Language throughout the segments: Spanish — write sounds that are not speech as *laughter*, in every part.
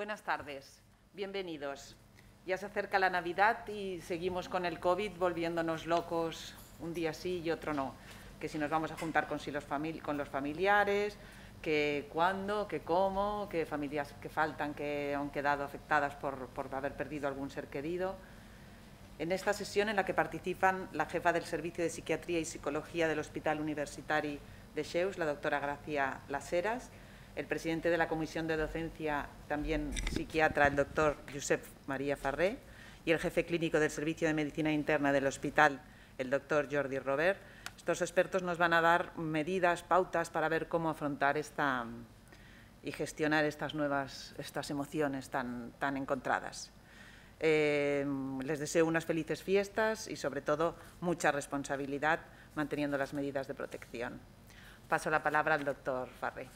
Buenas tardes, bienvenidos. Ya se acerca la Navidad y seguimos con el COVID volviéndonos locos un día sí y otro no. Que si nos vamos a juntar con, los, familiares, que cuándo, que cómo, que familias que faltan, que han quedado afectadas por, haber perdido algún ser querido. En esta sesión en la que participan la jefa del Servicio de Psiquiatría y Psicología del Hospital Universitario de Sheus, la doctora Gracia Laseras, el presidente de la Comisión de Docencia, también psiquiatra, el doctor Josep María Farré, y el jefe clínico del Servicio de Medicina Interna del hospital, el doctor Jordi Robert. Estos expertos nos van a dar medidas, pautas para ver cómo afrontar esta mm, y gestionar estas nuevas estas emociones tan, tan encontradas. Eh, les deseo unas felices fiestas y, sobre todo, mucha responsabilidad manteniendo las medidas de protección. Paso la palabra al doctor Farré.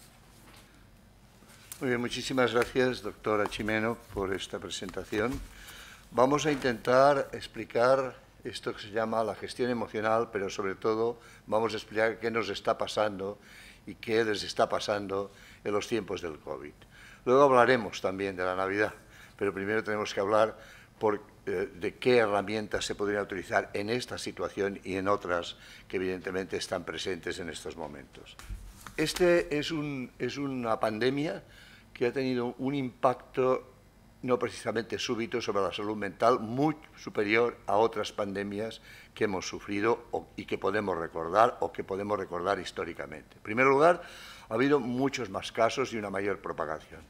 Muy bien, muchísimas gracias, doctora Chimeno, por esta presentación. Vamos a intentar explicar esto que se llama la gestión emocional, pero sobre todo vamos a explicar qué nos está pasando y qué les está pasando en los tiempos del COVID. Luego hablaremos también de la Navidad, pero primero tenemos que hablar eh, de qué herramientas se podrían utilizar en esta situación y en otras que evidentemente están presentes en estos momentos. Este es, un, es una pandemia que ha tenido un impacto no precisamente súbito sobre la salud mental, muy superior a otras pandemias que hemos sufrido y que podemos recordar o que podemos recordar históricamente. En primer lugar, ha habido muchos más casos y una mayor propagación.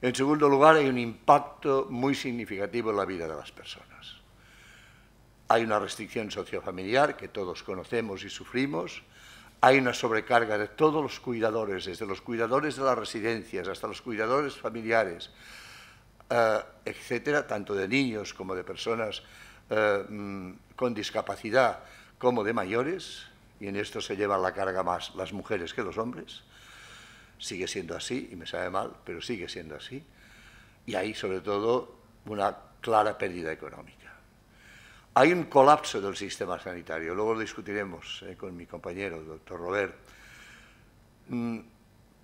En segundo lugar, hay un impacto muy significativo en la vida de las personas. Hay una restricción sociofamiliar que todos conocemos y sufrimos, hay una sobrecarga de todos los cuidadores, desde los cuidadores de las residencias hasta los cuidadores familiares, eh, etcétera, tanto de niños como de personas eh, mm, con discapacidad como de mayores, y en esto se llevan la carga más las mujeres que los hombres. Sigue siendo así, y me sabe mal, pero sigue siendo así. Y hay, sobre todo, una clara pérdida económica. Hay un colapso del sistema sanitario, luego lo discutiremos eh, con mi compañero, doctor Robert, mm,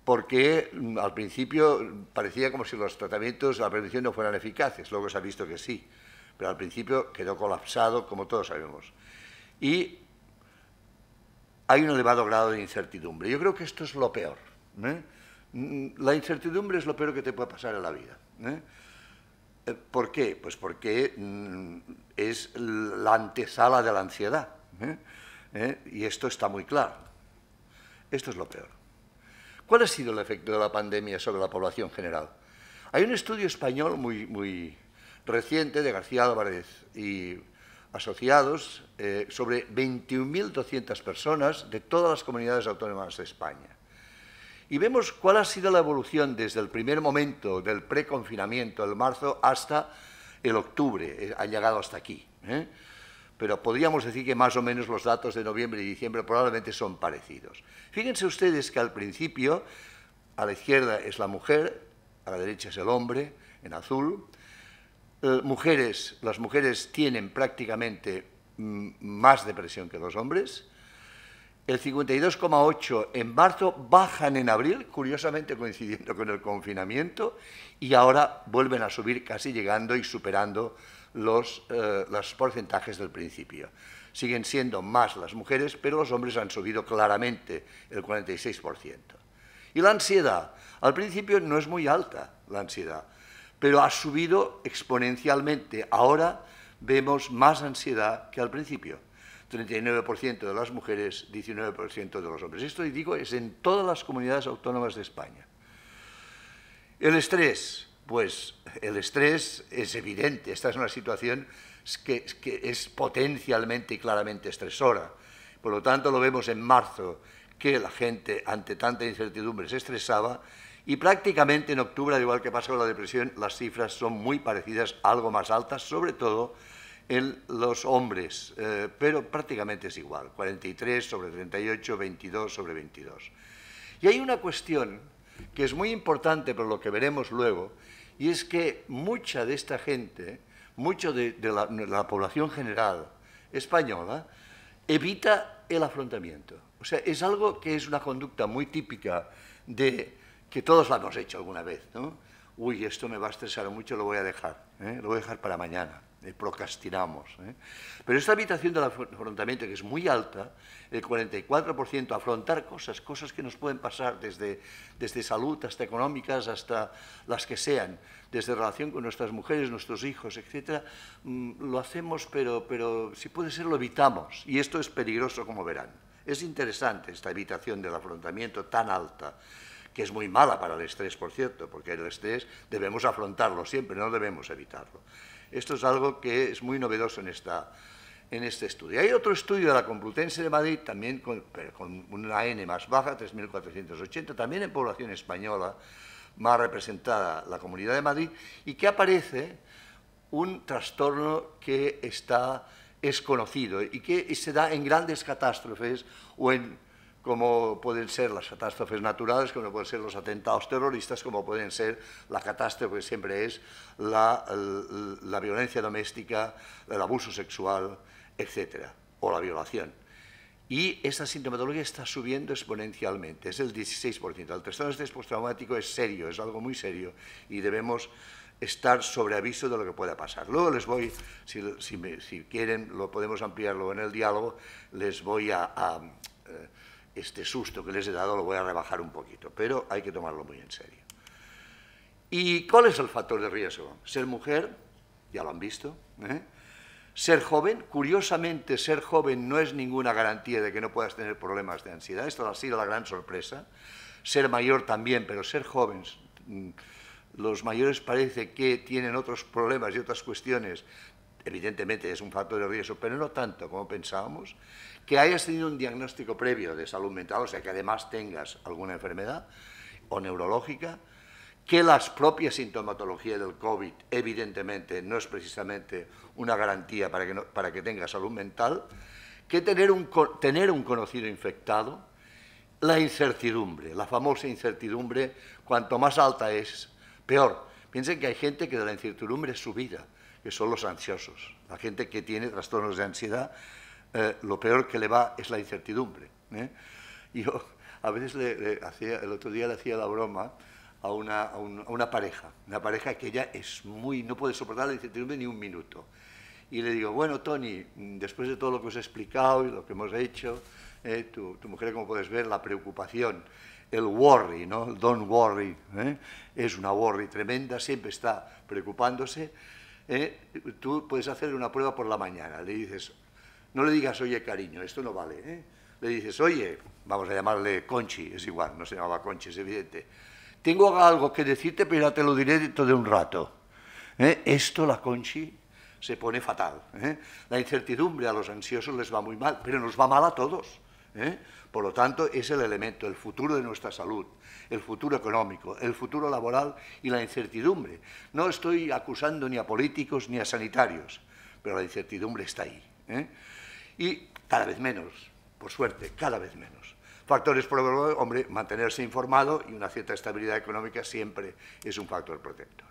porque mm, al principio parecía como si los tratamientos, la prevención no fueran eficaces, luego se ha visto que sí, pero al principio quedó colapsado, como todos sabemos. Y hay un elevado grado de incertidumbre. Yo creo que esto es lo peor. ¿eh? Mm, la incertidumbre es lo peor que te puede pasar en la vida. ¿eh? ¿Por qué? Pues porque mm, es la antesala de la ansiedad. ¿eh? ¿Eh? Y esto está muy claro. Esto es lo peor. ¿Cuál ha sido el efecto de la pandemia sobre la población general? Hay un estudio español muy, muy reciente de García Álvarez y asociados eh, sobre 21.200 personas de todas las comunidades autónomas de España y vemos cuál ha sido la evolución desde el primer momento del preconfinamiento, el marzo, hasta el octubre, eh, ha llegado hasta aquí. ¿eh? Pero podríamos decir que más o menos los datos de noviembre y diciembre probablemente son parecidos. Fíjense ustedes que al principio a la izquierda es la mujer, a la derecha es el hombre, en azul. Eh, mujeres, las mujeres tienen prácticamente mm, más depresión que los hombres, el 52,8 en marzo, bajan en abril, curiosamente coincidiendo con el confinamiento, y ahora vuelven a subir casi llegando y superando los, eh, los porcentajes del principio. Siguen siendo más las mujeres, pero los hombres han subido claramente el 46%. Y la ansiedad, al principio no es muy alta la ansiedad, pero ha subido exponencialmente. Ahora vemos más ansiedad que al principio. 39% de las mujeres, 19% de los hombres. Esto, digo, es en todas las comunidades autónomas de España. El estrés, pues el estrés es evidente, esta es una situación que, es potencialmente y claramente estresora. Por lo tanto, lo vemos en marzo, que la gente ante tanta incertidumbre se estresaba y prácticamente en octubre, al igual que pasa con la depresión, las cifras son muy parecidas, algo más altas, sobre todo en los hombres, eh, pero prácticamente es igual, 43 sobre 38, 22 sobre 22. Y hay una cuestión que es muy importante, pero lo que veremos luego, y es que mucha de esta gente, mucho de, la, población general española, evita el afrontamiento. O sea, es algo que es una conducta muy típica de que todos la hemos hecho alguna vez, ¿no? Uy, esto me va a estresar mucho, lo voy a dejar, ¿eh? lo voy a dejar para mañana. Eh, procrastinamos. ¿eh? Pero esta habitación del afrontamiento, que es muy alta, el 44%, afrontar cosas, cosas que nos pueden pasar desde, desde salud hasta económicas, hasta las que sean, desde relación con nuestras mujeres, nuestros hijos, etcétera... Mm, lo hacemos, pero, pero si puede ser lo evitamos. Y esto es peligroso, como verán. Es interesante esta habitación del afrontamiento tan alta que es muy mala para el estrés, por cierto, porque el estrés debemos afrontarlo siempre, no debemos evitarlo. Esto es algo que es muy novedoso en, esta, en este estudio. Hay otro estudio de la Complutense de Madrid, también con, una N más baja, 3.480, también en población española, más representada la Comunidad de Madrid, y que aparece un trastorno que está es conocido y que se da en grandes catástrofes o en como pueden ser las catástrofes naturales, como pueden ser los atentados terroristas, como pueden ser la catástrofe que siempre es la, violencia doméstica, el abuso sexual, etcétera, o la violación. Y esa sintomatología está subiendo exponencialmente, es el 16%. El trastorno de estrés postraumático es serio, es algo muy serio y debemos estar sobre aviso de lo que pueda pasar. Luego les voy, si, quieren, lo podemos ampliarlo en el diálogo, les voy a, eh, este susto que les he dado lo voy a rebajar un poquito, pero hay que tomarlo muy en serio. ¿Y cuál es el factor de riesgo? Ser mujer, ya lo han visto. ¿eh? Ser joven, curiosamente ser joven no es ninguna garantía de que no puedas tener problemas de ansiedad, esto ha sido la gran sorpresa. Ser mayor también, pero ser joven, mm, los mayores parece que tienen otros problemas y otras cuestiones evidentemente es un factor de riesgo, pero no tanto como pensábamos que hayas tenido un diagnóstico previo de salud mental, o sea, que además tengas alguna enfermedad o neurológica, que las propias sintomatologías del COVID evidentemente no es precisamente una garantía para que, tengas para que salud mental, que tener un, tener un conocido infectado, la incertidumbre, la famosa incertidumbre, cuanto más alta es, peor. Piensen que hay gente que de la incertidumbre es su vida, que son los ansiosos, la gente que tiene trastornos de ansiedad eh, lo peor que le va es la incertidumbre. ¿eh? Yo a veces le, hacía, el otro día le hacía la broma a una, a, una, pareja, una pareja que ya es muy, no puede soportar la incertidumbre ni un minuto. Y le digo, bueno, Tony, después de todo lo que os he explicado y lo que hemos hecho, ¿eh? tu, mujer, como puedes ver, la preocupación, el worry, ¿no? El don't worry, ¿eh? es una worry tremenda, siempre está preocupándose. Tú puedes hacerle una prueba por la mañana, le dices, no le digas, oye, cariño, esto no vale. ¿eh? Le dices, oye, vamos a llamarle Conchi, es igual, no se llamaba Conchi, es evidente. Tengo algo que decirte, pero ya te lo diré dentro de un rato. ¿eh? Esto la Conchi se pone fatal. ¿eh? La incertidumbre a los ansiosos les va muy mal, pero nos va mal a todos. Por lo tanto, es el elemento, el futuro de nuestra salud, el futuro económico, el futuro laboral y la incertidumbre. No estoy acusando ni a políticos ni a sanitarios, pero la incertidumbre está ahí y cada vez menos, por suerte, cada vez menos. Factores proveedores, hombre, mantenerse informado y una cierta estabilidad económica siempre es un factor protector.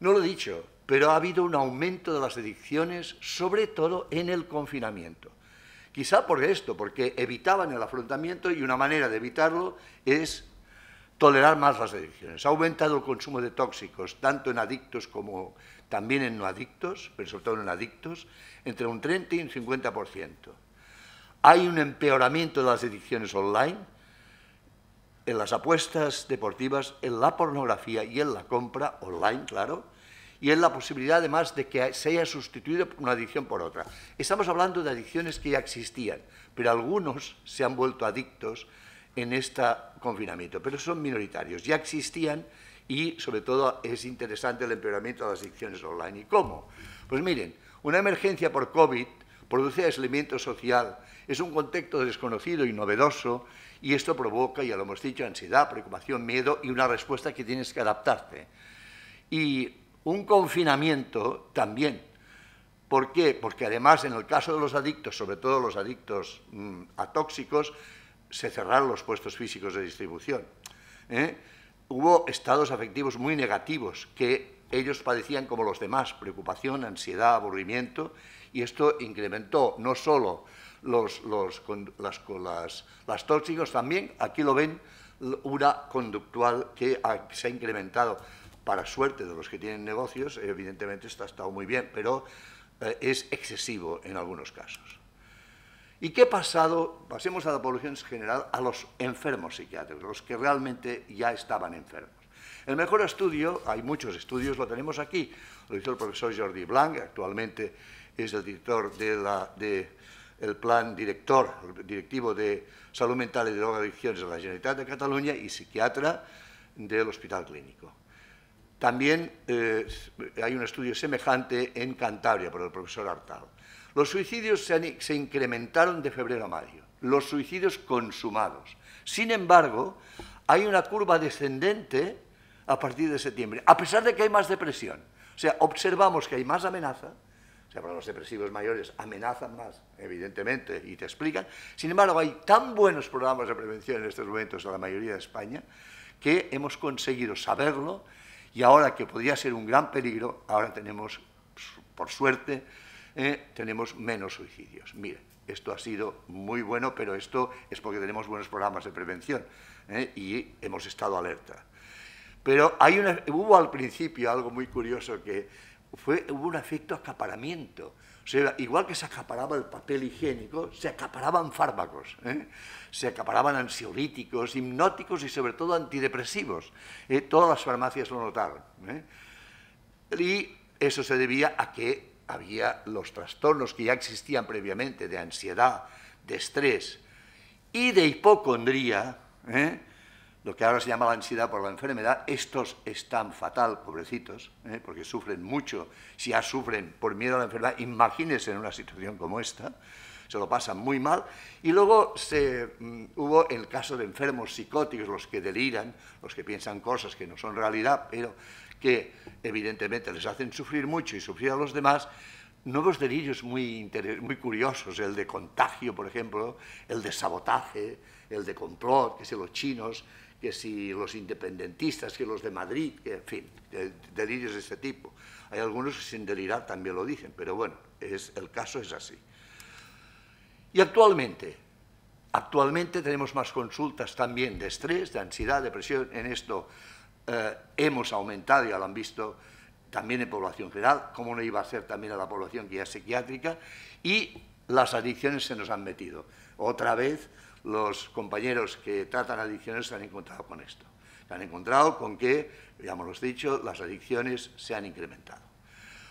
No lo he dicho, pero ha habido un aumento de las adicciones, sobre todo en el confinamiento. Quizá por esto, porque evitaban el afrontamiento y una manera de evitarlo es tolerar más las adicciones. Ha aumentado el consumo de tóxicos, tanto en adictos como también en no adictos, pero sobre todo en adictos, entre un 30 y un 50%. Hay un empeoramiento de las adicciones online, en las apuestas deportivas, en la pornografía y en la compra online, claro, y en la posibilidad además de que se haya sustituido una adicción por otra. Estamos hablando de adicciones que ya existían, pero algunos se han vuelto adictos en este confinamiento, pero son minoritarios. Ya existían y sobre todo es interesante el empeoramiento de las adicciones online. ¿Y cómo? Pues miren, una emergencia por COVID produce aislamiento social, es un contexto desconocido y novedoso y esto provoca, ya lo hemos dicho, ansiedad, preocupación, miedo y una respuesta que tienes que adaptarte. Y un confinamiento también. ¿Por qué? Porque además en el caso de los adictos, sobre todo los adictos mm, a tóxicos, se cerraron los puestos físicos de distribución. ¿eh? hubo estados afectivos muy negativos que ellos padecían como los demás, preocupación, ansiedad, aburrimiento, y esto incrementó no solo los, las, tóxicas, tóxicos, también aquí lo ven una conductual que se ha incrementado para suerte de los que tienen negocios, evidentemente está estado muy bien, pero eh, es excesivo en algunos casos. ¿Y qué ha pasado? Pasemos a la población general, a los enfermos psiquiátricos, los que realmente ya estaban enfermos. El mejor estudio, hay muchos estudios, lo tenemos aquí, lo hizo el profesor Jordi Blanc, actualmente es el director de plan director, directivo de salud mental y de drogadicciones de la Generalitat de Cataluña y psiquiatra del Hospital Clínico. También eh, hay un estudio semejante en Cantabria por el profesor Artal. Los suicidios se, incrementaron de febrero a mayo, los suicidios consumados. Sin embargo, hay una curva descendente a partir de septiembre, a pesar de que hay más depresión. O sea, observamos que hay más amenaza, o sea, los depresivos mayores amenazan más, evidentemente, y te explican. Sin embargo, hay tan buenos programas de prevención en estos momentos en la mayoría de España que hemos conseguido saberlo y ahora que podría ser un gran peligro, ahora tenemos, por suerte, eh, tenemos menos suicidios. Mire, esto ha sido muy bueno, pero esto es porque tenemos buenos programas de prevención eh, y hemos estado alerta. Pero hay hubo al principio algo muy curioso que fue, hubo un efecto acaparamiento. O sea, igual que se acaparaba el papel higiénico, se acaparaban fármacos, eh, se acaparaban ansiolíticos, hipnóticos y sobre todo antidepresivos. Eh, todas las farmacias lo notaron. Y eso se debía a que había los trastornos que ya existían previamente de ansiedad, de estrés y de hipocondría, ¿eh? lo que ahora se llama la ansiedad por la enfermedad, estos están fatal, pobrecitos, ¿eh? porque sufren mucho, si ya sufren por miedo a la enfermedad, imagínense en una situación como esta, se lo pasan muy mal. Y luego se, mm, hubo el caso de enfermos psicóticos, los que deliran, los que piensan cosas que no son realidad, pero que evidentemente les hacen sufrir mucho y sufrir a los demás, nuevos delirios muy, muy curiosos, el de contagio, por ejemplo, el de sabotaje, el de complot, que si los chinos, que si los independentistas, que los de Madrid, en fin, delirios de ese tipo. Hay algunos que sin delirar también lo dicen, pero bueno, es, el caso es así. Y actualmente, actualmente tenemos más consultas también de estrés, de ansiedad, depresión, en esto eh, hemos aumentado, ya lo han visto, también en población general, como no iba a ser también a la población que ya es psiquiátrica, y las adicciones se nos han metido. Otra vez los compañeros que tratan adicciones se han encontrado con esto. Se han encontrado con que, ya hemos dicho, las adicciones se han incrementado.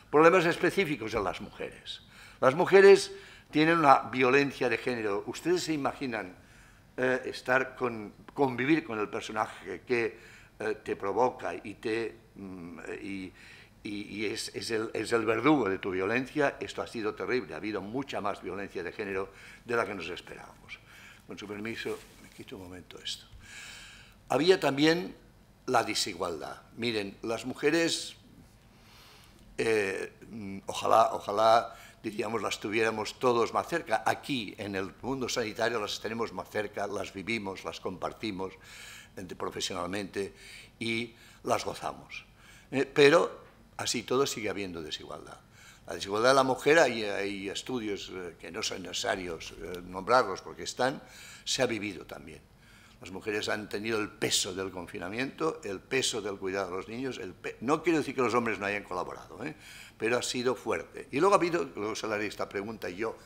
Problemas específicos en las mujeres. Las mujeres tienen una violencia de género. ¿Ustedes se imaginan eh, estar con, convivir con el personaje que eh, te provoca y, te, mm, eh, y, es, es, el, verdugo de tu violencia, esto ha sido terrible. Ha habido mucha más violencia de género de la que nos esperábamos. Con su permiso, me quito un momento esto. Había también la desigualdad. Miren, las mujeres, eh, mm, ojalá, ojalá, diríamos, las tuviéramos todos más cerca. Aquí, en el mundo sanitario, las tenemos más cerca, las vivimos, las compartimos profesionalmente y las gozamos. Eh, pero así todo sigue habiendo desigualdad. La desigualdad de la mujer, hay, hay estudios eh, que no son necesarios eh, nombrarlos porque están, se ha vivido también. Las mujeres han tenido el peso del confinamiento, el peso del cuidado de los niños. no quiero decir que los hombres no hayan colaborado, pero ha sido fuerte. Y luego ha habido, luego se le haré esta pregunta yo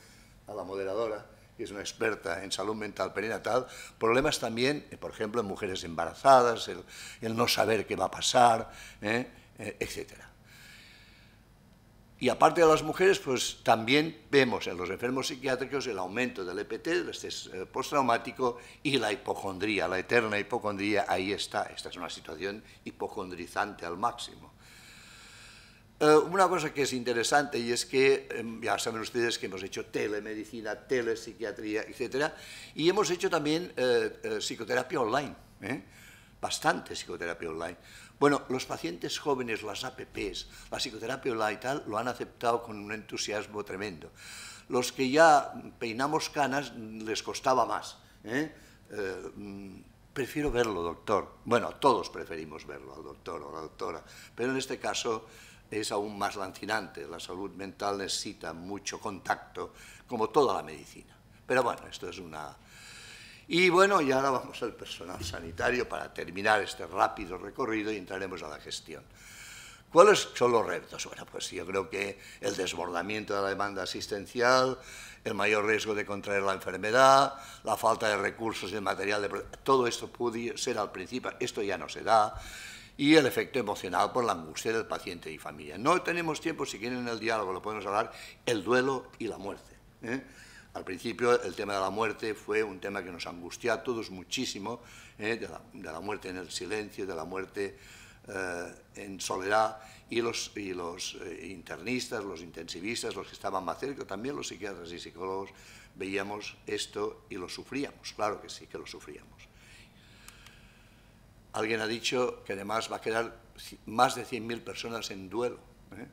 a la moderadora, que es una experta en salud mental perinatal, problemas también, eh, por ejemplo, en mujeres embarazadas, el, no saber qué va a pasar, eh, eh, etc. Y aparte de las mujeres, pues también vemos en los enfermos psiquiátricos el aumento del EPT, del estrés postraumático, y la hipocondría, la eterna hipocondría, ahí está, esta es una situación hipocondrizante al máximo. Eh, una cosa que es interesante y es que, em, ya saben ustedes que hemos hecho telemedicina, telepsiquiatría, etc., y hemos hecho también eh, eh, psicoterapia online, bastante psicoterapia online. Bueno, los pacientes jóvenes, las APPs, la psicoterapia online y tal, lo han aceptado con un entusiasmo tremendo. Los que ya peinamos canas les costaba más. Mm, prefiero verlo, doctor. Bueno, todos preferimos verlo al doctor o a la doctora, pero en este caso es aún más lancinante. La salud mental necesita mucho contacto, como toda la medicina. Pero bueno, esto es una... Y bueno, y ahora vamos al personal sanitario para terminar este rápido recorrido y entraremos a la gestión. ¿Cuáles son los retos? Bueno, pues yo creo que el desbordamiento de la demanda asistencial, el mayor riesgo de contraer la enfermedad, la falta de recursos y material Todo esto puede ser al principio, esto ya no se da, y el efecto emocional por la angustia del paciente y familia. No tenemos tiempo, si quieren en el diálogo lo podemos hablar, el duelo y la muerte. ¿eh? Al principio el tema de la muerte fue un tema que nos angustiaba a todos muchísimo, ¿eh? de, la, muerte en el silencio, de la muerte eh, en soledad, y los, y los internistas, los intensivistas, los que estaban más cerca, también los psiquiatras y psicólogos, veíamos esto y lo sufríamos, claro que sí, que lo sufríamos. Alguien ha dicho que además va a quedar más de 100.000 personas en duelo, ¿eh?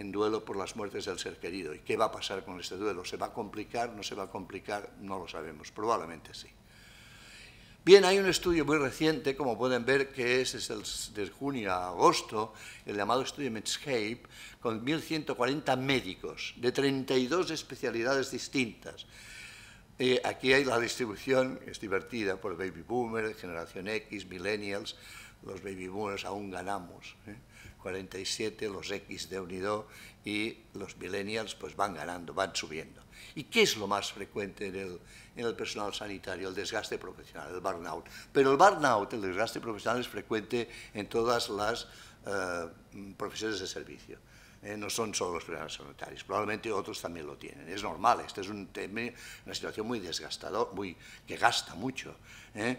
en duelo por las muertes del ser querido. ¿Y qué va a pasar con este duelo? ¿Se va a complicar? ¿No se va a complicar? No lo sabemos, probablemente sí. Bien, hay un estudio muy reciente, como pueden ver, que es, es de junio a agosto, el llamado estudio Medscape, con 1.140 médicos de 32 especialidades distintas eh, aquí hay la distribución, es divertida, por baby boomers, generación X, millennials, los baby boomers aún ganamos, 47, ¿eh? los X de unido y los millennials pues van ganando, van subiendo. ¿Y qué es lo más frecuente en el, personal sanitario? El desgaste profesional, el burnout. Pero el burnout, el desgaste profesional, es frecuente en todas las eh, profesiones de servicio. Eh, no son solo los problemas sanitarios, probablemente otros también lo tienen. Es normal, esta es un, una situación muy desgastadora, muy, que gasta mucho. ¿eh?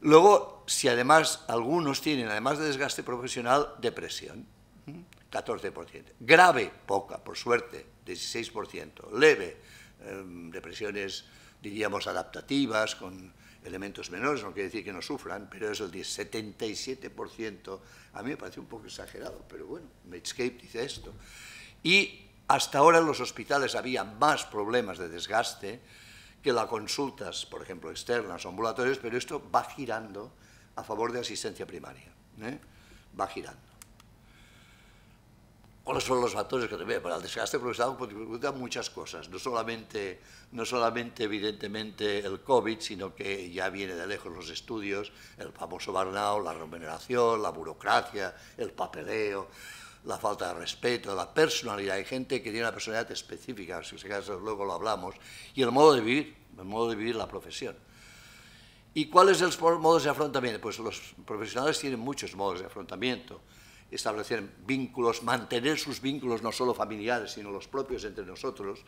Luego, si además algunos tienen, además de desgaste profesional, depresión, 14%. ¿Mm? Grave, poca, por suerte, 16%. Leve, em, depresiones, diríamos, adaptativas, con elementos menores, no quiere decir que no sufran, pero es el 77%. A mí me parece un poco exagerado, pero bueno, Medscape dice esto. Y hasta ahora en los hospitales había más problemas de desgaste que las consultas, por ejemplo, externas o ambulatorias, pero esto va girando a favor de asistencia primaria. ¿eh? Va girando. ¿Cuáles son los factores que te ven? Para el desgaste progresivo producen pues, muchas cosas, no solamente, no solamente evidentemente el COVID, sino que ya viene de lejos los estudios, el famoso burnout, la remuneración, la burocracia, el papeleo, la falta de respeto, la personalidad. Hay gente que tiene una personalidad específica, si luego lo hablamos, y el modo de vivir, el modo de vivir la profesión. ¿Y cuáles son los modos de afrontamiento? Pues los profesionales tienen muchos modos de afrontamiento establecer vínculos, mantener sus vínculos no solo familiares, sino los propios entre nosotros,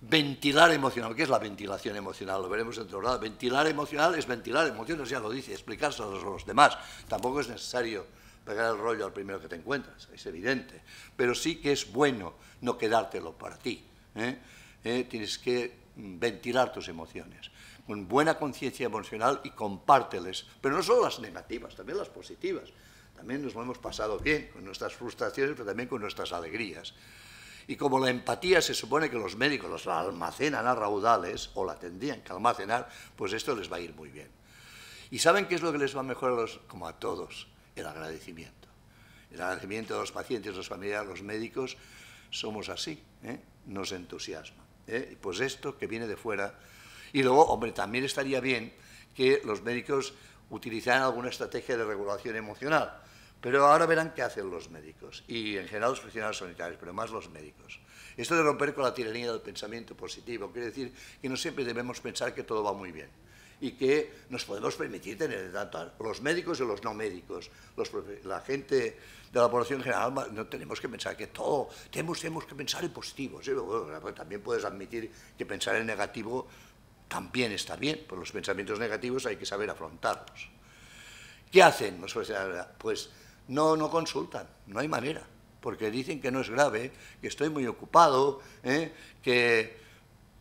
ventilar emocional, ¿qué es la ventilación emocional? Lo veremos dentro de Ventilar emocional es ventilar emociones, ya lo dice, explicarse a los demás. Tampoco es necesario pegar el rollo al primero que te encuentras, es evidente. Pero sí que es bueno no quedártelo para ti. ¿eh? ¿Eh? Tienes que mm, ventilar tus emociones con buena conciencia emocional y compárteles, pero no solo las negativas, también las positivas. También nos lo hemos pasado bien con nuestras frustraciones, pero también con nuestras alegrías. Y como la empatía se supone que los médicos la almacenan a raudales, o la tendrían que almacenar, pues esto les va a ir muy bien. ¿Y saben qué es lo que les va mejor a los, como a todos? El agradecimiento. El agradecimiento de los pacientes, familias, familiares, los médicos, somos así, ¿eh? nos entusiasma. ¿eh? Pues esto que viene de fuera. Y luego, hombre, también estaría bien que los médicos utilizarán alguna estrategia de regulación emocional. Pero ahora verán qué hacen los médicos, y en general los profesionales sanitarios, pero más los médicos. Esto de romper con la tiranía del pensamiento positivo quiere decir que no siempre debemos pensar que todo va muy bien y que nos podemos permitir tener tanto los médicos y los no médicos, la gente de la población en general, no tenemos que pensar que todo, tenemos, que pensar en positivo. también puedes admitir que pensar en negativo también está bien, por los pensamientos negativos hay que saber afrontarlos. ¿Qué hacen? Pues, pues, pues no, no consultan, no hay manera, porque dicen que no es grave, que estoy muy ocupado, ¿eh? que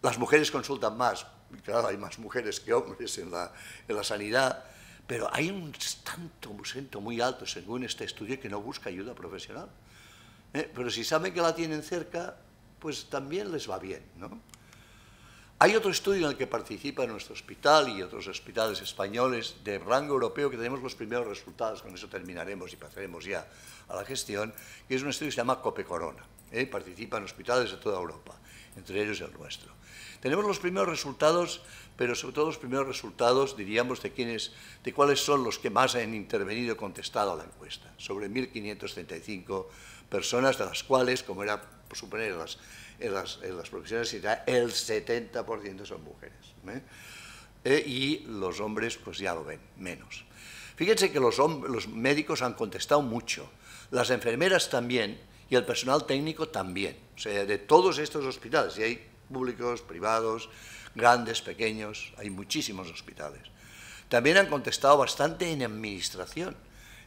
las mujeres consultan más. Claro, hay más mujeres que hombres en la, sanidad, pero hay un tanto, un muy alto, según este estudio, que no busca ayuda profesional. ¿eh? Pero si saben que la tienen cerca, pues también les va bien, ¿no? Hay otro estudio en el que participa nuestro hospital y otros hospitales españoles de rango europeo que tenemos los primeros resultados, con eso terminaremos y pasaremos ya a la gestión, que es un estudio que se llama COPE Corona. ¿eh? participa Participan hospitales de toda Europa, entre ellos el nuestro. Tenemos los primeros resultados, pero sobre todo los primeros resultados, diríamos, de, quienes, de cuáles son los que más han intervenido y contestado a la encuesta, sobre 1.535 personas, de las cuales, como era por suponer, las en las, profesiones profesiones el 70% son mujeres. ¿eh? Eh, y los hombres pues ya lo ven, menos. Fíjense que los, los médicos han contestado mucho, las enfermeras también y el personal técnico también. O sea, de todos estos hospitales, y hay públicos, privados, grandes, pequeños, hay muchísimos hospitales. También han contestado bastante en administración.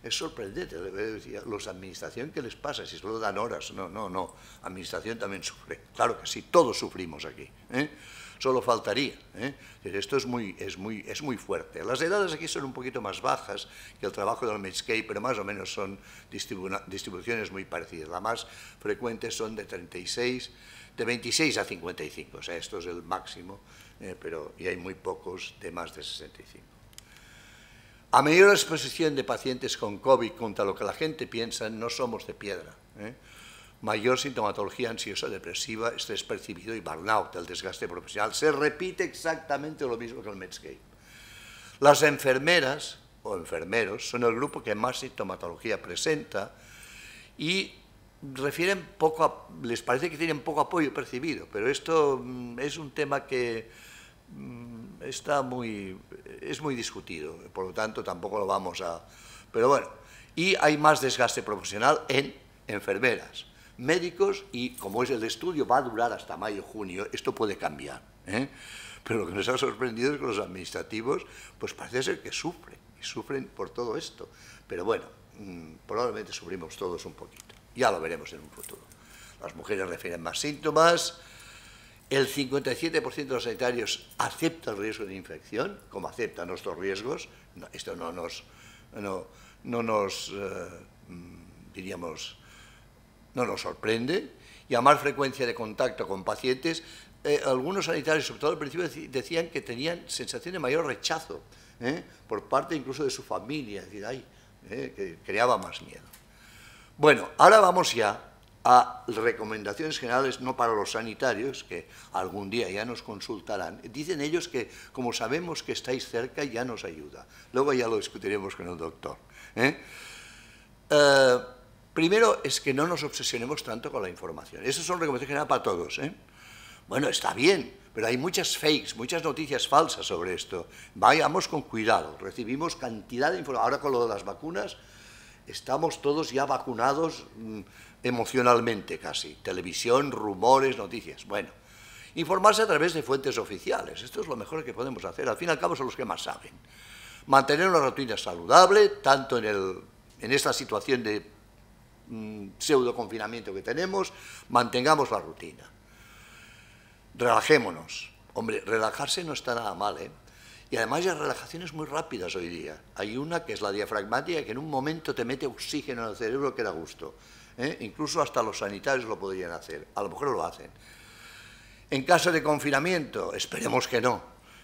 Es sorprendente, los administración, ¿qué les pasa? Si solo dan horas. No, no, no. Administración también sufre. Claro que sí, todos sufrimos aquí. ¿eh? Solo faltaría. ¿eh? Esto es muy, es, muy, es muy fuerte. Las edades aquí son un poquito más bajas que el trabajo del Medscape, pero más o menos son distribuciones muy parecidas. Las más frecuentes son de 36, de 26 a 55. O sea, esto es el máximo, ¿eh? pero y hay muy pocos de más de 65. A mayor exposición de pacientes con COVID contra lo que la gente piensa, no somos de piedra. ¿eh? Mayor sintomatología ansiosa, depresiva, estrés percibido y burnout, el desgaste profesional. Se repite exactamente lo mismo que el Medscape. Las enfermeras o enfermeros son el grupo que más sintomatología presenta y refieren poco les parece que tienen poco apoyo percibido, pero esto mm, es un tema que Mm, está muy, es muy discutido, por lo tanto tampoco lo vamos a... Pero bueno, y hay más desgaste profesional en enfermeras, médicos y como es el estudio, va a durar hasta mayo, junio, esto puede cambiar. ¿eh? Pero lo que nos ha sorprendido es que los administrativos, pues parece ser que sufren, y sufren por todo esto. Pero bueno, mm, probablemente sufrimos todos un poquito, ya lo veremos en un futuro. Las mujeres refieren más síntomas, el 57% de los sanitarios acepta el riesgo de infección, como aceptan nuestros riesgos, esto no nos, no, nos eh, mm, diríamos, no nos sorprende, y a más frecuencia de contacto con pacientes, eh, algunos sanitarios, sobre todo al principio, decían que tenían sensación de mayor rechazo, ¿eh? por parte incluso de su familia, es decir, que creaba más miedo. Bueno, ahora vamos ya a recomendaciones generales, no para los sanitarios, que algún día ya nos consultarán. Dicen ellos que, como sabemos que estáis cerca, ya nos ayuda. Luego ya lo discutiremos con el doctor. ¿eh? Eh, primero es que no nos obsesionemos tanto con la información. Esas son recomendaciones generales para todos. ¿eh? Bueno, está bien, pero hay muchas fakes, muchas noticias falsas sobre esto. Vayamos con cuidado. Recibimos cantidad de información. Ahora con lo de las vacunas, estamos todos ya vacunados. Mm, emocionalmente casi. Televisión, rumores, noticias. Bueno, informarse a través de fuentes oficiales. Esto es lo mejor que podemos hacer. Al fin y al cabo son los que más saben. Mantener una rutina saludable, tanto en, esta situación de mm, pseudo confinamiento que tenemos, mantengamos la rutina. Relajémonos. Hombre, relajarse no está nada mal, ¿eh? Y además hay relajaciones muy rápidas hoy día. Hay una que es la diafragmática, que en un momento te mete oxígeno al cerebro que da gusto. ¿eh? incluso hasta los sanitarios lo podrían hacer, a lo mejor lo hacen. En caso de confinamiento, esperemos que no,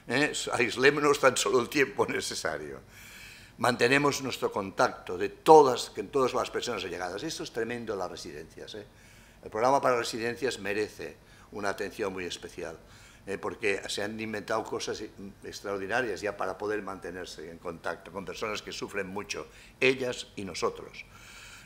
¿eh? aislémonos tan solo el tiempo necesario. Mantenemos nuestro contacto de todas, con todas las personas llegadas. Esto es tremendo en las residencias. ¿eh? El programa para residencias merece una atención muy especial, porque se han inventado cosas extraordinarias ya para poder mantenerse en contacto con personas que sufren mucho, ellas y nosotros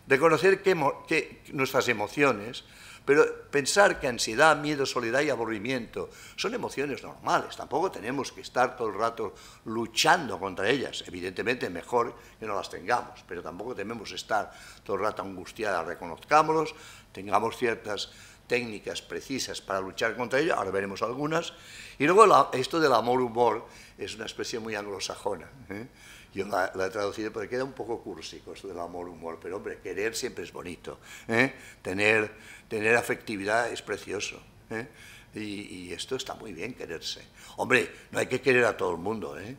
reconocer que, nuestras emociones, pero pensar que ansiedad, miedo, soledad y aburrimiento son emociones normales, tampoco tenemos que estar todo el rato luchando contra ellas. Evidentemente, mejor que no las tengamos, pero tampoco tenemos que estar todo el rato angustiadas. Reconozcámoslos, tengamos ciertas técnicas precisas para luchar contra ello, ahora veremos algunas. Y luego esto del amor-humor es una especie muy anglosajona. ¿eh? Yo la, he traducido porque queda un poco cursi esto del amor, humor, pero hombre, querer siempre es bonito. ¿eh? Tener, tener afectividad es precioso. ¿eh? Y, esto está muy bien, quererse. Hombre, no hay que querer a todo el mundo, ¿eh?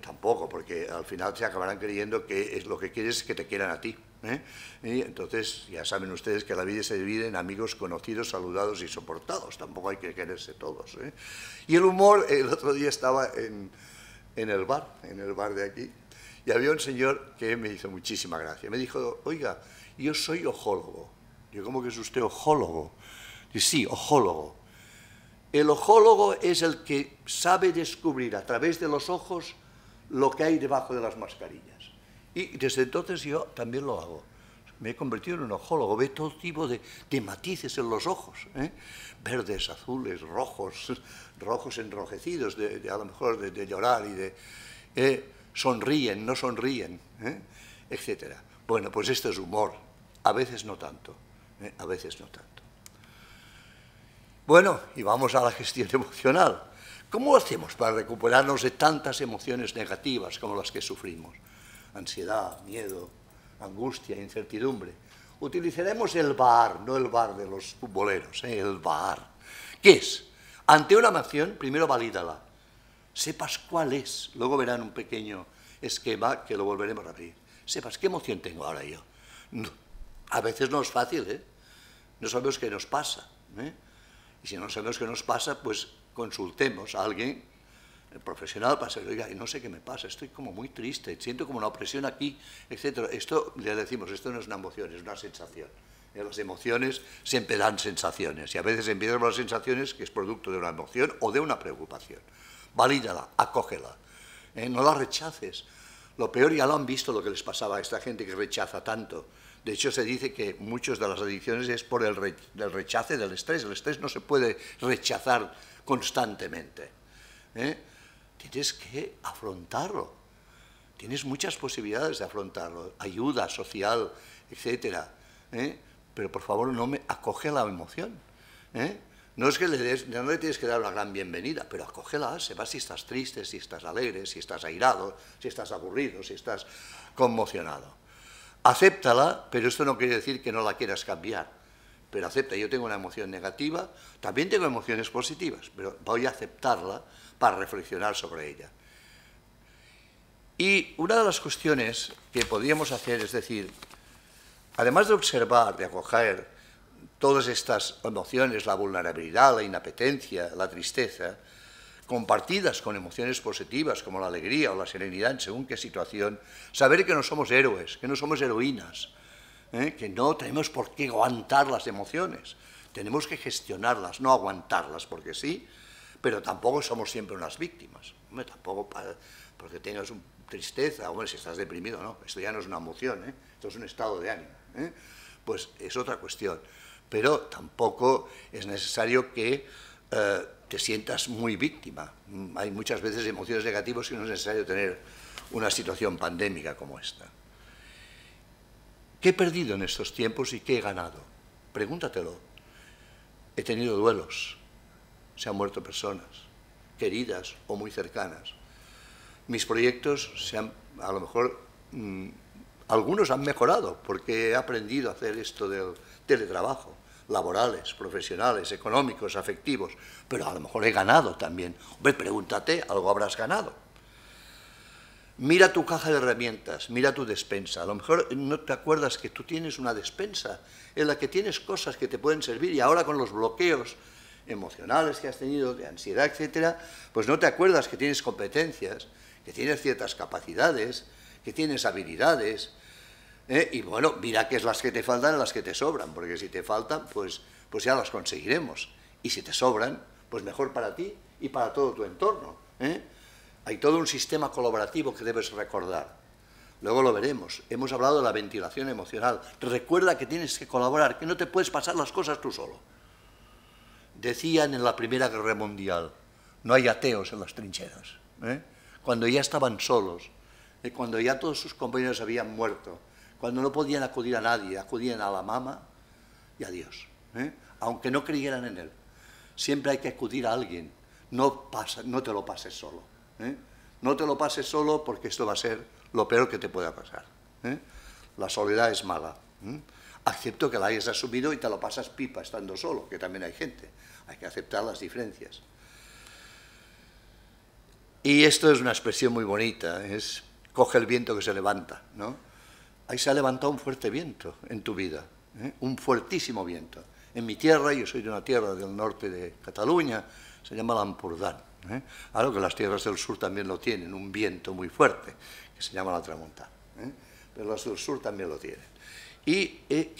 tampoco, porque al final se acabarán creyendo que es lo que quieres es que te quieran a ti. entonces ya saben ustedes que la vida se divide en amigos conocidos, saludados y soportados. Tampoco hay que quererse todos. Y el humor, el otro día estaba en, en el bar, en el bar de aquí, y había un señor que me hizo muchísima gracia. Me dijo, oiga, yo soy ojólogo. Yo, ¿cómo que es usted ojólogo? Dice, sí, ojólogo. El ojólogo es el que sabe descubrir a través de los ojos lo que hay debajo de las mascarillas. Y desde entonces yo también lo hago me he convertido en un ojólogo, ve todo tipo de, matices en los ojos, ¿eh? verdes, azules, rojos, *laughs* rojos enrojecidos, de, a lo mejor de, llorar y de ¿eh? sonríen, no sonríen, ¿eh? etc. Bueno, pues esto es humor, a veces no tanto, a veces no tanto. Bueno, y vamos a la gestión *laughs* emocional. ¿Cómo hacemos para recuperarnos de tantas emociones negativas como las que sufrimos? Ansiedad, miedo, angustia, e incertidumbre. Utilizaremos el bar, no el bar de los futboleros, eh, el bar. ¿Qué es? Ante una emoción, primero valídala. Sepas cuál es. Luego verán un pequeño esquema que lo volveremos a abrir. Sepas qué emoción tengo ahora yo. a veces no es fácil, ¿eh? No sabemos qué nos pasa. ¿eh? Y si no sabemos qué nos pasa, pues consultemos a alguien profesional para y oiga, no sé qué me pasa, estoy como muy triste, siento como una opresión aquí, etc. Esto, le decimos, esto no es una emoción, es una sensación. Eh, las emociones siempre dan sensaciones y a veces empiezan las sensaciones que es producto de una emoción o de una preocupación. Valídala, acógela, eh, no la rechaces. Lo peor ya lo han visto lo que les pasaba a esta gente que rechaza tanto. De hecho, se dice que muchas de las adicciones es por el, el rechace del estrés. El estrés no se puede rechazar constantemente. ¿eh? tienes que afrontarlo. Tienes muchas posibilidades de afrontarlo, ayuda social, etc. ¿eh? Pero por favor no me acoge la emoción. ¿eh? No es que le no le tienes que dar una gran bienvenida, pero acógela, se va si estás triste, si estás alegre, si estás airado, si estás aburrido, si estás conmocionado. Acéptala, pero esto no quiere decir que no la quieras cambiar. Pero acepta, yo tengo una emoción negativa, también tengo emociones positivas, pero voy a aceptarla para reflexionar sobre ella. Y una de las cuestiones que podíamos hacer, es decir, además de observar, de acoger todas estas emociones, la vulnerabilidad, la inapetencia, la tristeza, compartidas con emociones positivas como la alegría o la serenidad en según qué situación, saber que no somos héroes, que no somos heroínas, ¿eh? que no tenemos por qué aguantar las emociones, tenemos que gestionarlas, no aguantarlas porque sí, pero tampoco somos siempre unas víctimas. tampoco porque tengas un tristeza, hombre, si estás deprimido, no, esto ya no es una emoción, ¿eh? esto es un estado de ánimo. ¿eh? Pues es otra cuestión. Pero tampoco es necesario que eh, te sientas muy víctima. Mm, hay muchas veces emociones negativas ...y no es necesario tener una situación pandémica como esta. ¿Qué he perdido en estos tiempos y qué he ganado? Pregúntatelo. He tenido duelos, se han muerto personas, queridas o muy cercanas. Mis proyectos se han, a lo mejor, mm, algunos han mejorado porque he aprendido a hacer esto del teletrabajo, laborales, profesionales, económicos, afectivos, pero a lo mejor he ganado también. pregúntate, algo habrás ganado. Mira tu caja de herramientas, mira tu despensa. A lo mejor no te acuerdas que tú tienes una despensa en la que tienes cosas que te pueden servir y ahora con los bloqueos emocionales que has tenido, de ansiedad, etcétera, pues no te acuerdas que tienes competencias, que tienes ciertas capacidades, que tienes habilidades. ¿eh? Y bueno, mira que es las que te faltan las que te sobran, porque si te faltan, pues, pues ya las conseguiremos. Y si te sobran, pues mejor para ti y para todo tu entorno. ¿eh? Hay todo un sistema colaborativo que debes recordar. Luego lo veremos. Hemos hablado de la ventilación emocional. Recuerda que tienes que colaborar, que no te puedes pasar las cosas tú solo decían en la Primera Guerra Mundial, no hay ateos en las trincheras, ¿eh? cuando ya estaban solos, eh, cuando ya todos sus compañeros habían muerto, cuando no podían acudir a nadie, acudían a la mama y a Dios, ¿eh? aunque no creyeran en Él. Siempre hay que acudir a alguien, no, pasa, no te lo pases solo. ¿eh? No te lo pases solo porque esto va a ser lo peor que te pueda pasar. La soledad es mala acepto que la hayas asumido y te lo pasas pipa estando solo, que también hay gente. Hay que aceptar las diferencias. Y esto es una expresión muy bonita, es coge el viento que se levanta, ¿no? Ahí se ha levantado un fuerte viento en tu vida, ¿eh? un fuertísimo viento. En mi tierra, yo soy de una tierra del norte de Cataluña, se llama Lampurdán. ¿eh? Algo que las tierras del sur también lo tienen, un viento muy fuerte, que se llama la tramontana. ¿eh? Pero las del sur también lo tienen. ¿Y eh,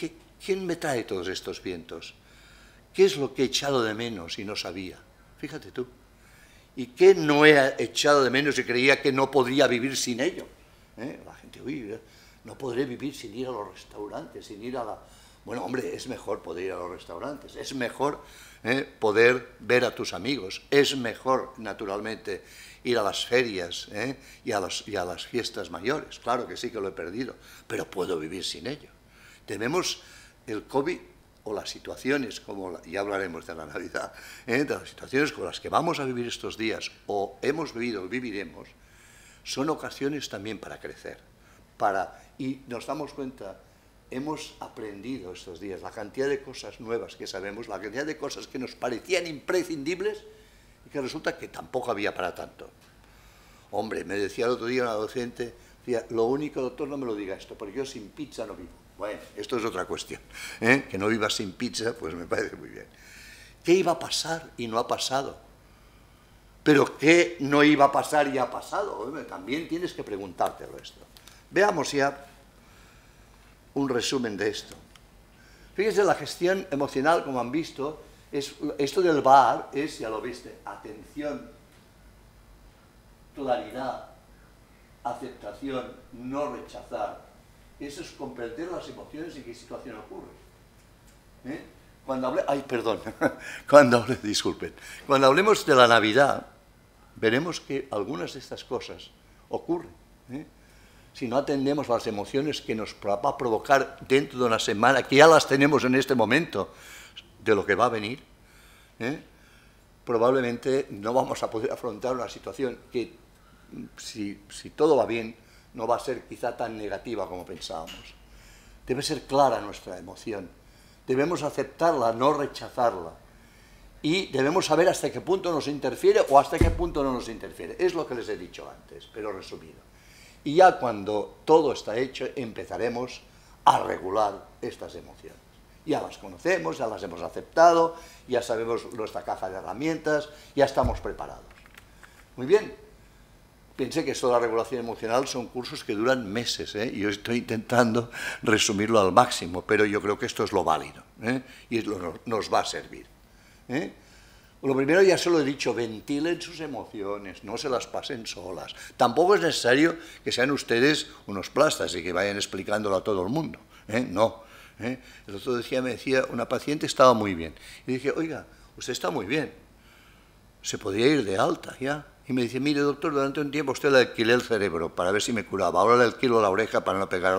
quién me trae todos estos vientos? ¿Qué es lo que he echado de menos y no sabía? Fíjate tú. ¿Y qué no he echado de menos y creía que no podría vivir sin ello? ¿Eh? La gente, uy, eh, no podré vivir sin ir a los restaurantes, sin ir a la... Bueno, hombre, es mejor poder ir a los restaurantes, es mejor poder ver a tus amigos, es mejor, naturalmente, ir a las ferias y, a y a las fiestas mayores. Claro que sí que lo he perdido, pero puedo vivir sin ello. Tenemos el COVID o las situaciones, como ya hablaremos de la Navidad, ¿eh? de las situaciones con las que vamos a vivir estos días o hemos vivido o viviremos, son ocasiones también para crecer. Para, y nos damos cuenta, hemos aprendido estos días la cantidad de cosas nuevas que sabemos, la cantidad de cosas que nos parecían imprescindibles y que resulta que tampoco había para tanto. Hombre, me decía el otro día una docente, decía, lo único, doctor, no me lo diga esto, porque yo sin pizza no vivo. Bueno, esto es otra cuestión. ¿eh? Que no iba sin pizza, pues me parece muy bien. ¿Qué iba a pasar y no ha pasado? Pero ¿qué no iba a pasar y ha pasado? También tienes que preguntártelo esto. Veamos ya un resumen de esto. Fíjense, la gestión emocional, como han visto, esto del bar es, ya lo viste, atención, claridad, aceptación, no rechazar, eso es comprender las emociones y qué situación ocurre. ¿Eh? Cuando hable, perdón, *laughs* cuando hable, disculpen, cuando hablemos de la Navidad, veremos que algunas de estas cosas ocurren. ¿eh? Si no atendemos las emociones que nos va a provocar dentro de una semana, que ya las tenemos en este momento, de lo que va a venir, ¿eh? probablemente no vamos a poder afrontar una situación que, si todo va bien, no va a ser quizá tan negativa como pensábamos. Debe ser clara nuestra emoción, debemos aceptarla, no rechazarla, y debemos saber hasta qué punto nos interfiere o hasta qué punto no nos interfiere. Es lo que les he dicho antes, pero resumido. Y ya cuando todo está hecho, empezaremos a regular estas emociones. Ya las conocemos, ya las hemos aceptado, ya sabemos nuestra caja de herramientas, ya estamos preparados. Muy bien, Piense que esto de la regulación emocional son cursos que duran meses, ¿eh? yo estoy intentando resumirlo al máximo, pero yo creo que esto es lo válido, ¿eh? y nos va a servir. ¿eh? Lo primero ya se lo he dicho, ventilen sus emociones, no se las pasen solas. Tampoco es necesario que sean ustedes unos plastas y que vayan explicándolo a todo el mundo, no. El otro día me decía, una paciente estaba muy bien, y dije, oiga, usted está muy bien, se podría ir de alta ya, y me dice, mire doctor, durante un tiempo usted le alquilé el cerebro para ver si me curaba, ahora le alquilo la oreja para no pegar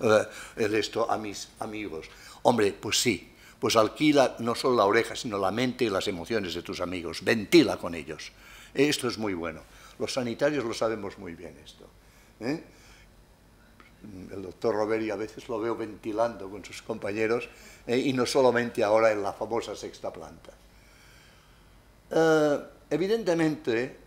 eh, el esto a mis amigos. Hombre, pues sí, pues alquila no solo la oreja, sino la mente y las emociones de tus amigos, ventila con ellos. Esto es muy bueno. Los sanitarios lo sabemos muy bien esto. ¿eh? El doctor Roberi a veces lo veo ventilando con sus compañeros ¿eh? y no solamente ahora en la famosa sexta planta. evidentemente,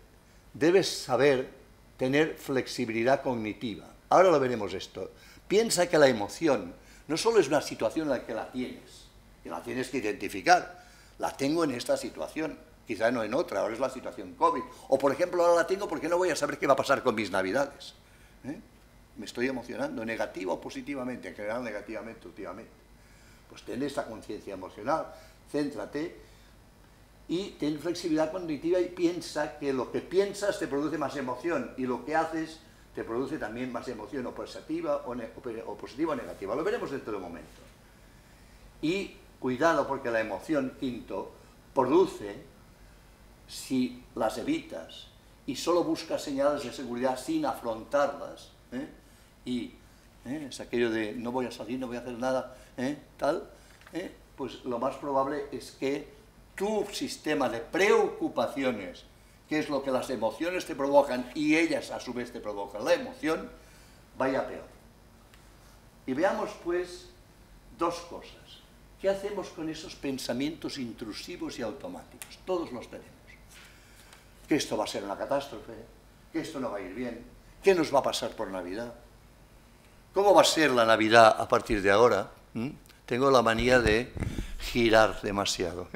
debes saber tener flexibilidad cognitiva. Ahora lo veremos esto. Piensa que la emoción no solo es una situación en la que la tienes, que la tienes que identificar. La tengo en esta situación, quizá no en otra, ahora es la situación COVID. O por ejemplo, ahora la tengo porque no voy a saber qué va a pasar con mis navidades. ¿eh? Me estoy emocionando, negativa o positivamente, en general negativamente últimamente. Pues ten esa conciencia emocional, céntrate y tiene flexibilidad cognitiva y piensa que lo que piensas te produce más emoción y lo que haces te produce también más emoción o positiva o, eh, positiva negativa. Lo veremos dentro de un momento. Y cuidado porque la emoción, quinto, produce, si las evitas y solo buscas señales de seguridad sin afrontarlas, ¿eh? y ¿eh? es aquello de no voy a salir, no voy a hacer nada, tal, pues lo más probable es que sistema de preocupaciones, que es lo que las emociones te provocan y ellas a su vez te provocan la emoción, vaya peor. Y veamos pues dos cosas. ¿Qué hacemos con esos pensamientos intrusivos y automáticos? Todos los tenemos. Que esto va a ser una catástrofe, que esto no va a ir bien, ¿Qué nos va a pasar por Navidad, ¿Cómo va a ser la Navidad a partir de ahora? ¿Mm? Tengo la manía de girar demasiado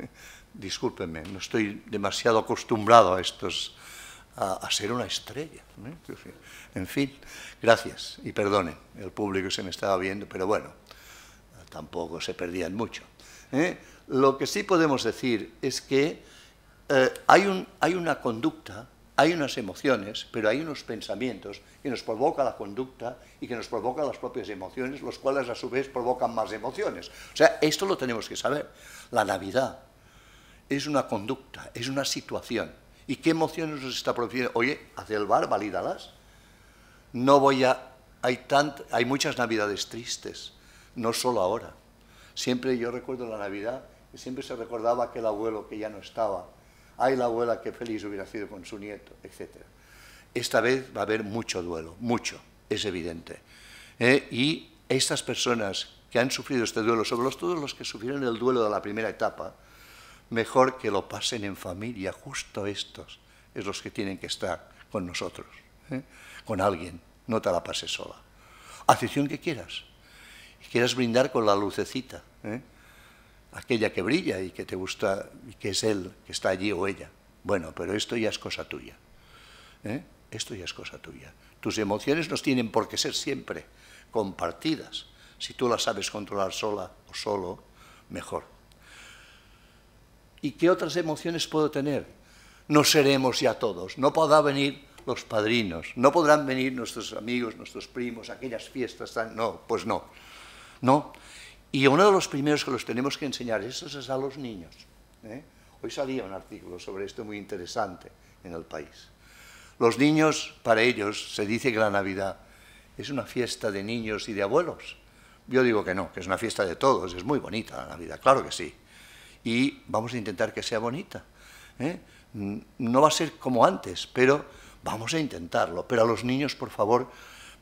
discúlpenme, no estoy demasiado acostumbrado a estos, a, ser una estrella. En fin, gracias y perdonen, el público se me estaba viendo, pero bueno, tampoco se perdían mucho. ¿eh? Lo que sí podemos decir es que eh, hay, un, hay una conducta, hay unas emociones, pero hay unos pensamientos que nos provoca la conducta y que nos provoca las propias emociones, los cuales a su vez provocan más emociones. O sea, esto lo tenemos que saber. La Navidad, es una conducta, es una situación. ¿Y qué emociones nos está produciendo? Oye, haz el bar, valídalas. No voy a... Hay, tant, hay muchas navidades tristes, no solo ahora. Siempre yo recuerdo la Navidad, siempre se recordaba aquel abuelo que ya no estaba. hay la abuela, que feliz hubiera sido con su nieto, etc. Esta vez va a haber mucho duelo, mucho, es evidente. Eh, y estas personas que han sufrido este duelo, sobre todo los que sufrieron el duelo de la primera etapa, mejor que lo pasen en familia, justo estos es los que tienen que estar con nosotros, ¿eh? con alguien, no te la pases sola. Afición que quieras, quieras brindar con la lucecita, ¿eh? aquella que brilla y que te gusta, y que es él, que está allí o ella. Bueno, pero esto ya es cosa tuya, ¿eh? esto ya es cosa tuya. Tus emociones no tienen por qué ser siempre compartidas. Si tú las sabes controlar sola o solo, mejor. ¿Y qué otras emociones puedo tener? No seremos ya todos, no podrá venir los padrinos, no podrán venir nuestros amigos, nuestros primos, aquellas fiestas, tan... no, pues no, no. Y uno de los primeros que los tenemos que enseñar eso es a los niños. ¿eh? Hoy salía un artículo sobre esto muy interesante en el país. Los niños, para ellos, se dice que la Navidad es una fiesta de niños y de abuelos. Yo digo que no, que es una fiesta de todos, es muy bonita la Navidad, claro que sí, y vamos a intentar que sea bonita. ¿eh? Mm, no va a ser como antes, pero vamos a intentarlo. Pero a los niños, por favor,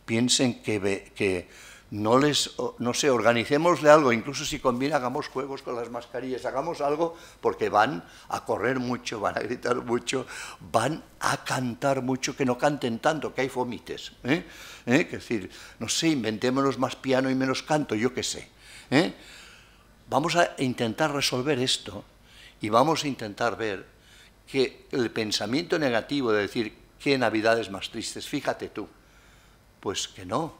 piensen que, que no les, no sé, organicémosle algo, incluso si conviene hagamos juegos con las mascarillas, hagamos algo porque van a correr mucho, van a gritar mucho, van a cantar mucho, que no canten tanto, que hay fomites. ¿eh? ¿Eh? Es decir, no sé, inventémonos más piano y menos canto, yo qué sé. ¿eh? Vamos a intentar resolver esto y vamos a intentar ver que el pensamiento negativo de decir qué navidades más tristes, fíjate tú, pues que no,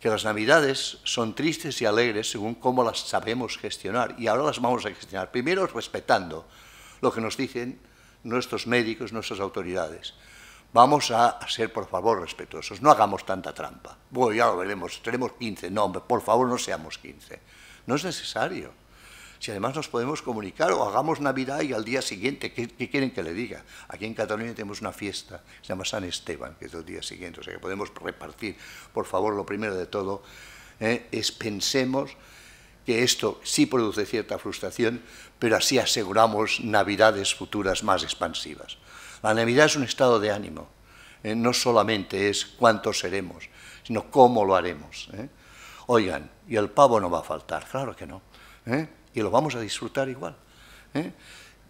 que las navidades son tristes y alegres según cómo las sabemos gestionar y ahora las vamos a gestionar, primero respetando lo que nos dicen nuestros médicos, nuestras autoridades. Vamos a ser, por favor, respetuosos, no hagamos tanta trampa. Bueno, ya lo veremos, tenemos 15, no, hombre, por favor, no seamos 15. No es necesario. Si además nos podemos comunicar o hagamos Navidad y al día siguiente, ¿qué, quieren que le diga? Aquí en Cataluña tenemos una fiesta, se llama San Esteban, que es el día siguiente, o sea que podemos repartir. Por favor, lo primero de todo ¿eh? es pensemos que esto sí produce cierta frustración, pero así aseguramos Navidades futuras más expansivas. La Navidad es un estado de ánimo, ¿eh? no solamente es cuántos seremos, sino cómo lo haremos. ¿eh? Oigan, y el pavo no va a faltar, claro que no. ¿eh? Y lo vamos a disfrutar igual. ¿eh?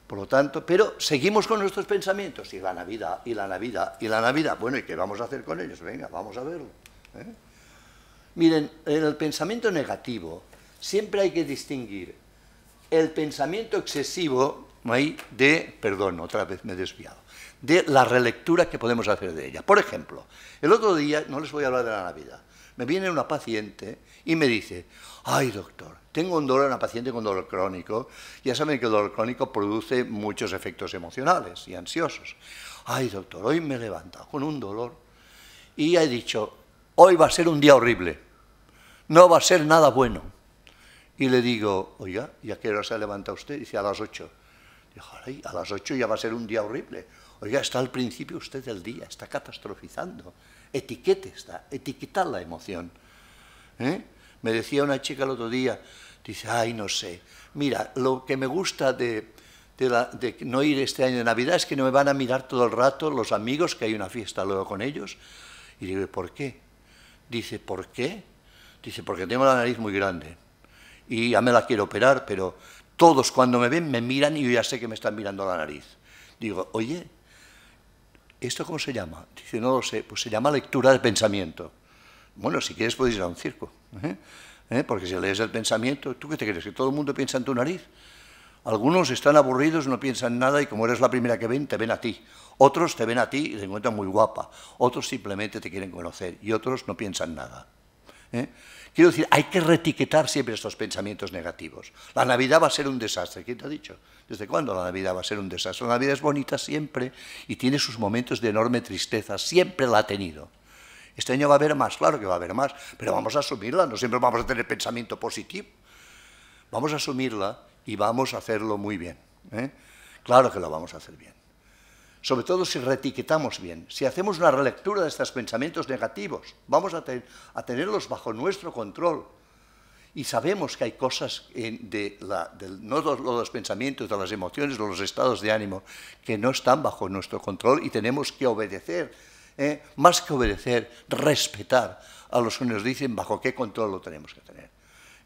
Por lo tanto, pero seguimos con nuestros pensamientos. Y la Navidad, y la Navidad, y la Navidad. Bueno, ¿y qué vamos a hacer con ellos? Venga, vamos a verlo. ¿eh? Miren, en el pensamiento negativo siempre hay que distinguir el pensamiento excesivo de, perdón, otra vez me he desviado, de la relectura que podemos hacer de ella. Por ejemplo, el otro día, no les voy a hablar de la Navidad, me viene una paciente y me dice, ay doctor, tengo un dolor, una paciente con dolor crónico, ya saben que el dolor crónico produce muchos efectos emocionales y ansiosos. Ay doctor, hoy me he levantado con un dolor y he dicho, hoy va a ser un día horrible, no va a ser nada bueno. Y le digo, oiga, ya a qué hora se levanta usted? dice, a las 8. Dijo, a las 8 ya va a ser un día horrible. Oiga, está al principio usted del día, está catastrofizando. Etiquete está, etiquetar la emoción. ¿Eh? Me decía una chica el otro día, dice, ay, no sé. Mira, lo que me gusta de, no ir este año de Navidad es que no me van a mirar todo el rato los amigos, que hay una fiesta luego con ellos. Y digo, ¿por qué? Dice, ¿por qué? Dice, porque tengo la nariz muy grande y ya me la quiero operar, pero todos cuando me ven me miran y yo ya sé que me están mirando la nariz. Digo, oye, ¿esto cómo se llama? Dice, no lo sé, pues se llama lectura de pensamiento. Bueno, si quieres puedes ir a un circo, ¿eh? ¿Eh? porque si lees el pensamiento, ¿tú qué te crees? ¿Que todo el mundo piensa en tu nariz? Algunos están aburridos, no piensan nada y como eres la primera que ven, te ven a ti. Otros te ven a ti y te encuentran muy guapa. Otros simplemente te quieren conocer y otros no piensan nada. ¿eh? Quiero decir, hay que retiquetar siempre estos pensamientos negativos. La Navidad va a ser un desastre. ¿Quién te ha dicho? ¿Desde cuándo la Navidad va a ser un desastre? La Navidad es bonita siempre y tiene sus momentos de enorme tristeza. Siempre la ha tenido. Este año va a haber más, claro que va a haber más, pero vamos a asumirla, no siempre vamos a tener pensamiento positivo. Vamos a asumirla y vamos a hacerlo muy bien. ¿eh? Claro que lo vamos a hacer bien. Sobre todo si retiquetamos bien, si hacemos una relectura de estos pensamientos negativos, vamos a, tener a tenerlos bajo nuestro control. Y sabemos que hay cosas de, no los, los, pensamientos, de las emociones, de los estados de ánimo, que no están bajo nuestro control y tenemos que obedecer ¿eh? más que obedecer, respetar a los que nos dicen bajo qué control lo tenemos que tener.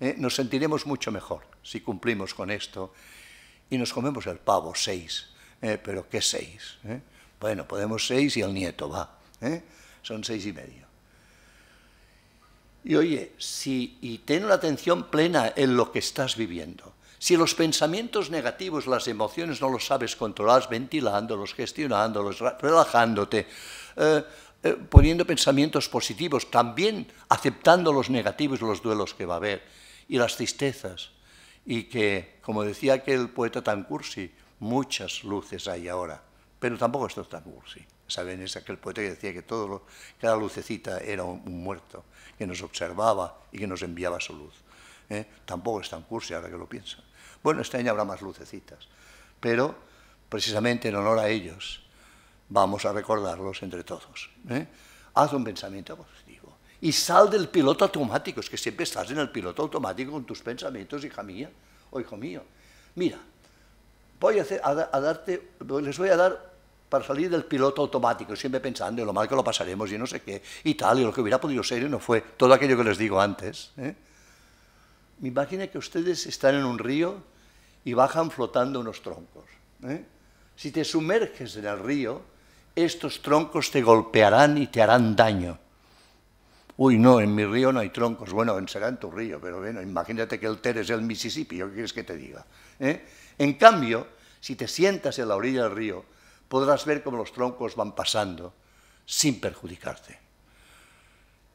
¿eh? nos sentiremos mucho mejor si cumplimos con esto y nos comemos el pavo, seis. ¿eh? pero ¿qué seis? Bueno, podemos seis y el nieto va. Son seis y medio. Y oye, si, y ten la atención plena en lo que estás viviendo. Si los pensamientos negativos, las emociones no los sabes controlar, ventilándolos, gestionándolos, relajándote, eh, eh, poniendo pensamientos positivos, también aceptando los negativos, los duelos que va a haber y las tristezas. Y que, como decía aquel poeta tan cursi, muchas luces hay ahora, pero tampoco esto es tan cursi. Saben, es aquel poeta que decía que todo cada lucecita era un, muerto, que nos observaba y que nos enviaba su luz. ¿eh? Tampoco es tan cursi ahora que lo piensa Bueno, este año habrá más lucecitas, pero precisamente en honor a ellos, Vamos a recordarlos entre todos. ¿eh? Haz un pensamiento positivo. Y sal del piloto automático. Es que siempre estás en el piloto automático con tus pensamientos, hija mía o hijo mío. Mira, voy a, hacer, a, darte, les voy a dar para salir del piloto automático, siempre pensando en lo mal que lo pasaremos y no sé qué, y tal, y lo que hubiera podido ser y no fue, todo aquello que les digo antes. ¿eh? Me imagina que ustedes están en un río y bajan flotando unos troncos. ¿eh? Si te sumerges en el río, estos troncos te golpearán y te harán daño. Uy, no, en mi río no hay troncos. Bueno, será en tu río, pero bueno, imagínate que el Ter es el Mississippi, ¿qué quieres que te diga? ¿Eh? En cambio, si te sientas en la orilla del río, podrás ver cómo los troncos van pasando sin perjudicarte.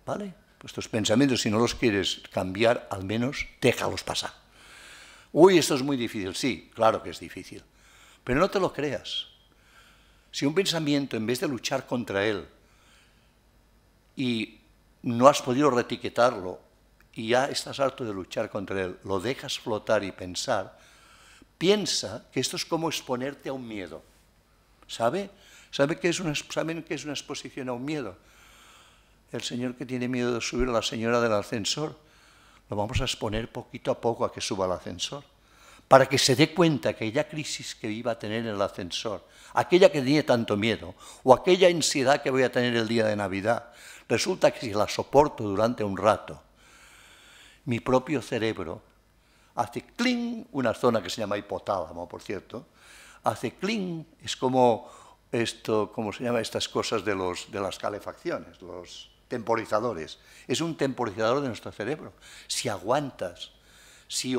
¿Vale? Pues tus pensamientos, si no los quieres cambiar, al menos déjalos pasar. Uy, esto es muy difícil. Sí, claro que es difícil. Pero no te lo creas. Si un pensamiento, en vez de luchar contra él, y no has podido retiquetarlo, y ya estás harto de luchar contra él, lo dejas flotar y pensar, piensa que esto es como exponerte a un miedo. ¿Sabe? ¿Sabe que es una, ¿Saben qué es una exposición a un miedo? El señor que tiene miedo de subir a la señora del ascensor, lo vamos a exponer poquito a poco a que suba al ascensor para que se dé cuenta que aquella crisis que iba a tener en el ascensor, aquella que tenía tanto miedo, o aquella ansiedad que voy a tener el día de Navidad, resulta que si la soporto durante un rato, mi propio cerebro hace cling, una zona que se llama hipotálamo, por cierto, hace cling, es como esto, ¿cómo se llama? Estas cosas de, los, de las calefacciones, los temporizadores. Es un temporizador de nuestro cerebro. Si aguantas si,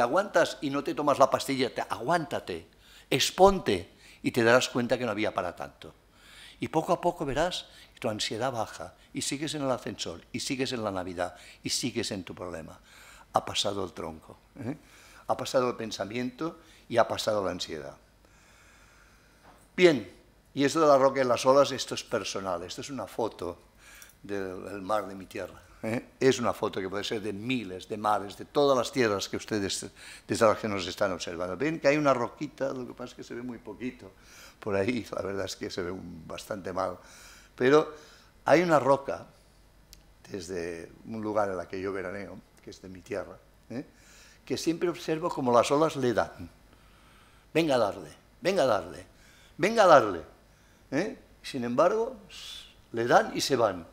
aguantas y no te tomas la pastilla, te, aguántate, exponte y te darás cuenta que no había para tanto. Y poco a poco verás tu ansiedad baja y sigues en el ascensor y sigues en la Navidad y sigues en tu problema. Ha pasado el tronco, ¿eh? ha pasado el pensamiento y ha pasado la ansiedad. Bien, y esto de la roca y las olas, esto es personal, esto es una foto del mar de mi tierra. ¿eh? es una foto que puede ser de miles, de mares, de todas las tierras que ustedes desde las que nos están observando. Ven que hay una roquita, lo que pasa es que se ve muy poquito por ahí, la verdad es que se ve bastante mal. Pero hay una roca, desde un lugar en la que yo veraneo, que es de mi tierra, ¿eh? que siempre observo como las olas le dan. Venga a darle, venga a darle, venga a darle. ¿eh? Sin embargo, le dan y se van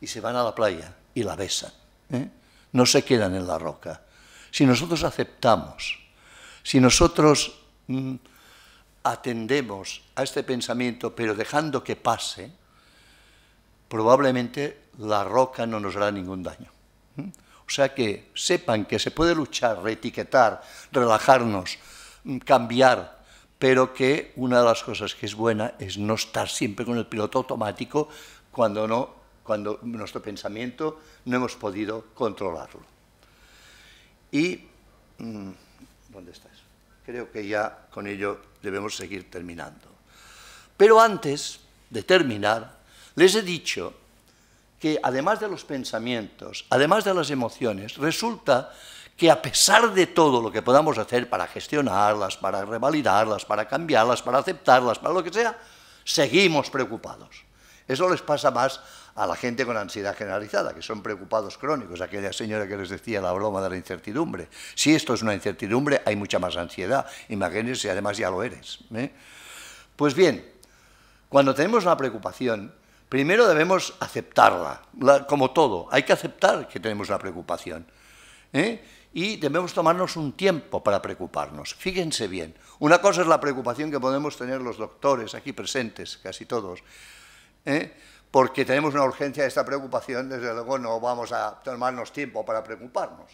y se van a la playa y la besan. ¿eh? No se quedan en la roca. Si nosotros aceptamos, si nosotros mm, atendemos a este pensamiento, pero dejando que pase, probablemente la roca no nos hará ningún daño. ¿eh? O sea que sepan que se puede luchar, reetiquetar, relajarnos, mm, cambiar, pero que una de las cosas que es buena es no estar siempre con el piloto automático cuando no cuando nuestro pensamiento no hemos podido controlarlo. Y, mm, ¿dónde estás? Creo que ya con ello debemos seguir terminando. Pero antes de terminar, les he dicho que además de los pensamientos, además de las emociones, resulta que a pesar de todo lo que podamos hacer para gestionarlas, para revalidarlas, para cambiarlas, para aceptarlas, para lo que sea, seguimos preocupados. Eso les pasa más a la gente con ansiedad generalizada, que son preocupados crónicos, aquella señora que les decía la broma de la incertidumbre. Si esto es una incertidumbre, hay mucha más ansiedad. Imagínense además ya lo eres. ¿eh? Pues bien, cuando tenemos una preocupación, primero debemos aceptarla, como todo. Hay que aceptar que tenemos una preocupación. ¿eh? y debemos tomarnos un tiempo para preocuparnos. Fíjense bien, una cosa es la preocupación que podemos tener los doctores aquí presentes, casi todos, ¿eh? porque tenemos una urgencia de esta preocupación, desde luego no vamos a tomarnos tiempo para preocuparnos,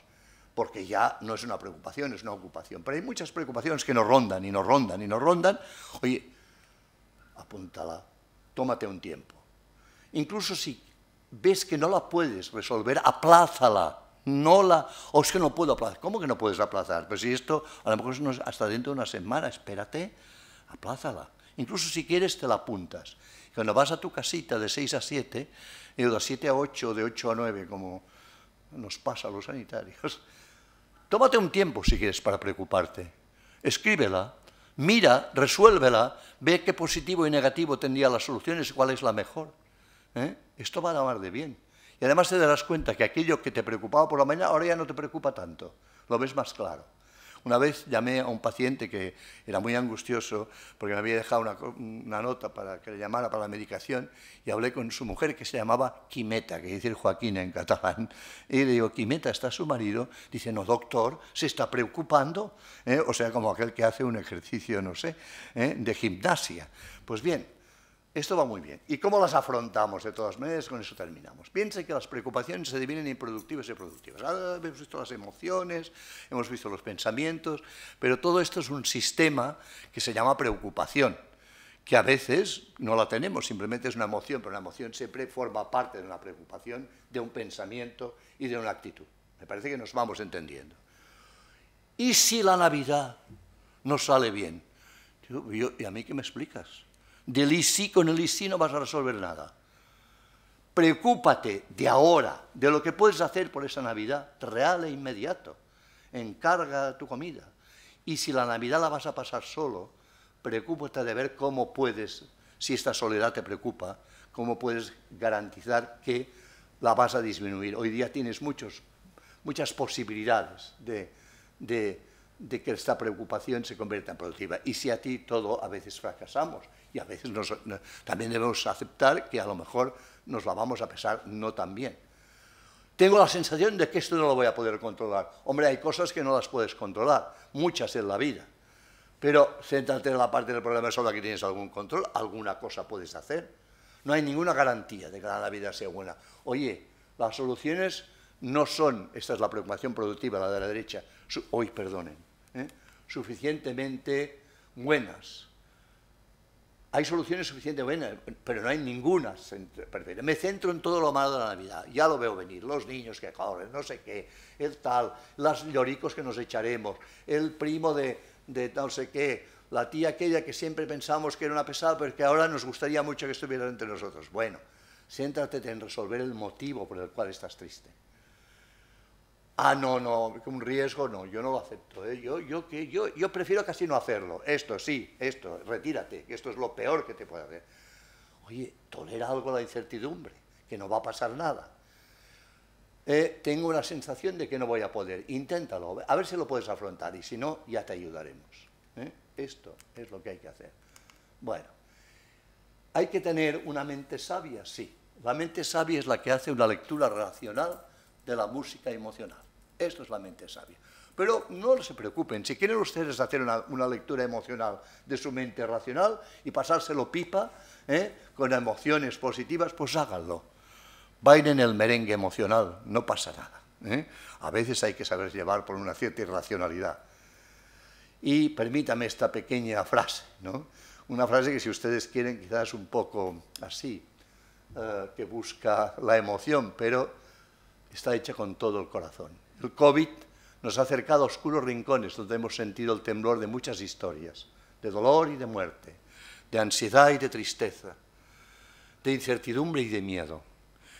porque ya no es una preocupación, es una ocupación. Pero hay muchas preocupaciones que nos rondan y nos rondan y nos rondan. Oye, apúntala, tómate un tiempo. Incluso si ves que no la puedes resolver, aplázala. No la, o oh, es que no puedo aplazar. ¿Cómo que no puedes aplazar? Pues si esto, a lo mejor hasta dentro de una semana, espérate, aplázala. Incluso si quieres, te la apuntas. Cuando vas a tu casita de 6 a 7, y de 7 a 8, de 8 a 9, como nos pasa a los sanitarios, tómate un tiempo si quieres para preocuparte. Escríbela, mira, resuélvela, ve qué positivo y negativo tendría las soluciones y cuál es la mejor. ¿eh? Esto va a dar de bien. Y además te darás cuenta que aquello que te preocupaba por la mañana ahora ya no te preocupa tanto, lo ves más claro. Una vez llamé a un paciente que era muy angustioso porque me había dejado una, nota para que le llamara para la medicación y hablé con su mujer que se llamaba Quimeta, que decir Joaquín en catalán, y le digo, Quimeta, ¿está su marido? Dice, no, doctor, se está preocupando, ¿eh? o sea, como aquel que hace un ejercicio, no sé, ¿eh? de gimnasia. Pues bien, esto va muy bien. ¿Y cómo las afrontamos de todas maneras? Con eso terminamos. Piense que las preocupaciones se dividen en productivas y productivas. Ah, hemos visto las emociones, hemos visto los pensamientos, pero todo esto es un sistema que se llama preocupación, que a veces no la tenemos, simplemente es una emoción, pero una emoción siempre forma parte de una preocupación, de un pensamiento y de una actitud. Me parece que nos vamos entendiendo. ¿Y si la Navidad no sale bien? ¿Y a mí qué me explicas? del con el y no vas a resolver nada. Preocúpate de ahora, de lo que puedes hacer por esa Navidad, real e inmediato. Encarga tu comida. Y si la Navidad la vas a pasar solo, preocúpate de ver cómo puedes, si esta soledad te preocupa, cómo puedes garantizar que la vas a disminuir. Hoy día tienes muchos, muchas posibilidades de de que esta preocupación se convierta en productiva. Y si a ti todo a veces fracasamos y a veces también debemos aceptar que a lo mejor nos la vamos a pesar no tan bien. Tengo la sensación de que esto no lo voy a poder controlar. Hombre, hay cosas que no las puedes controlar, muchas en la vida. Pero céntrate en la parte del problema solo que tienes algún control, alguna cosa puedes hacer. No hay ninguna garantía de que la vida sea buena. Oye, las soluciones no son, esta es la preocupación productiva, la de la derecha, hoy perdonen, ¿eh? suficientemente buenas. Hay soluciones suficientemente buenas, pero no hay ninguna. Me centro en todo lo malo de la Navidad. Ya lo veo venir. Los niños que corren, no sé qué, el tal, las lloricos que nos echaremos, el primo de, de no sé qué, la tía aquella que siempre pensamos que era una pesada, pero que ahora nos gustaría mucho que estuviera entre nosotros. Bueno, siéntate en resolver el motivo por el cual estás triste. Ah, no, no, un riesgo no, yo no lo acepto. ¿eh? Yo, yo, yo prefiero casi no hacerlo. Esto sí, esto, retírate, que esto es lo peor que te puede hacer. Oye, tolera algo la incertidumbre, que no va a pasar nada. Eh, tengo una sensación de que no voy a poder. Inténtalo, a ver si lo puedes afrontar y si no, ya te ayudaremos. ¿eh? Esto es lo que hay que hacer. Bueno, hay que tener una mente sabia, sí. La mente sabia es la que hace una lectura racional de la música emocional esto es la mente sabia. Pero no se preocupen, si quieren ustedes hacer una, lectura emocional de su mente racional y pasárselo pipa ¿eh? con emociones positivas, pues háganlo. Bailen el merengue emocional, no pasa nada. ¿eh? A veces hay que saber llevar por una cierta irracionalidad. Y permítame esta pequeña frase, ¿no? una frase que si ustedes quieren quizás un poco así, eh, que busca la emoción, pero está hecha con todo el corazón. El COVID nos ha acercado a oscuros rincones donde hemos sentido el temblor de muchas historias, de dolor y de muerte, de ansiedad y de tristeza, de incertidumbre y de miedo.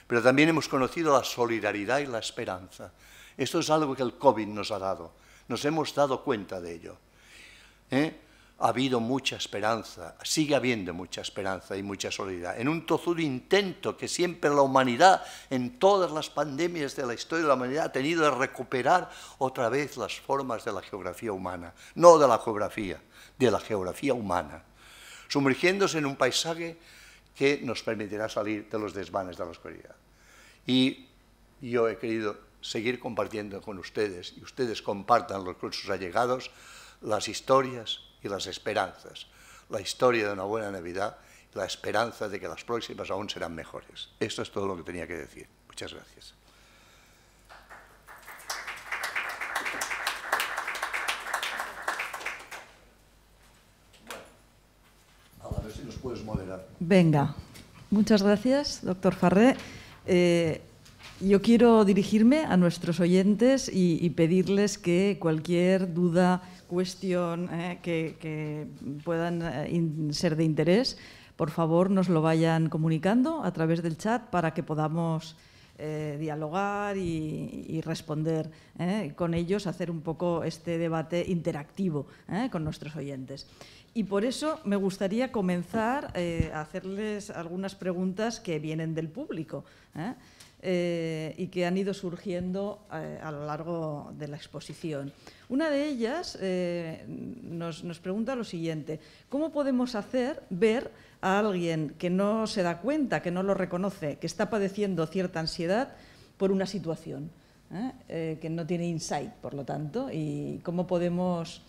Pero también hemos conocido la solidaridad y la esperanza. Esto es algo que el COVID nos ha dado. Nos hemos dado cuenta de ello. ¿eh? ha habido mucha esperanza, sigue habiendo mucha esperanza y mucha solidaridad. En un tozudo intento que siempre la humanidad, en todas las pandemias de la historia de la humanidad, ha tenido de recuperar otra vez las formas de la geografía humana, no de la geografía, de la geografía humana, sumergiéndose en un paisaje que nos permitirá salir de los desvanes de la oscuridad. Y yo he querido seguir compartiendo con ustedes, y ustedes compartan con sus allegados, las historias, y las esperanzas, la historia de una buena Navidad la esperanza de que las próximas aún serán mejores. Esto es todo lo que tenía que decir. Muchas gracias. moderar. Venga, muchas gracias, doctor Farré. Eh, yo quiero dirigirme a nuestros oyentes y pedirles que cualquier duda cuestión eh, que, puedan eh, ser de interés, por favor nos lo vayan comunicando a través del chat para que podamos eh, dialogar y, responder con ellos, hacer un poco este debate interactivo con nuestros oyentes. Y por eso me gustaría comenzar a hacerles algunas preguntas que vienen del público. Eh, y que han ido surgiendo eh, a lo largo de la exposición. Una de ellas eh, nos, pregunta lo siguiente, ¿cómo podemos hacer ver a alguien que no se da cuenta, que no lo reconoce, que está padeciendo cierta ansiedad por una situación, que no tiene insight, por lo tanto, y cómo podemos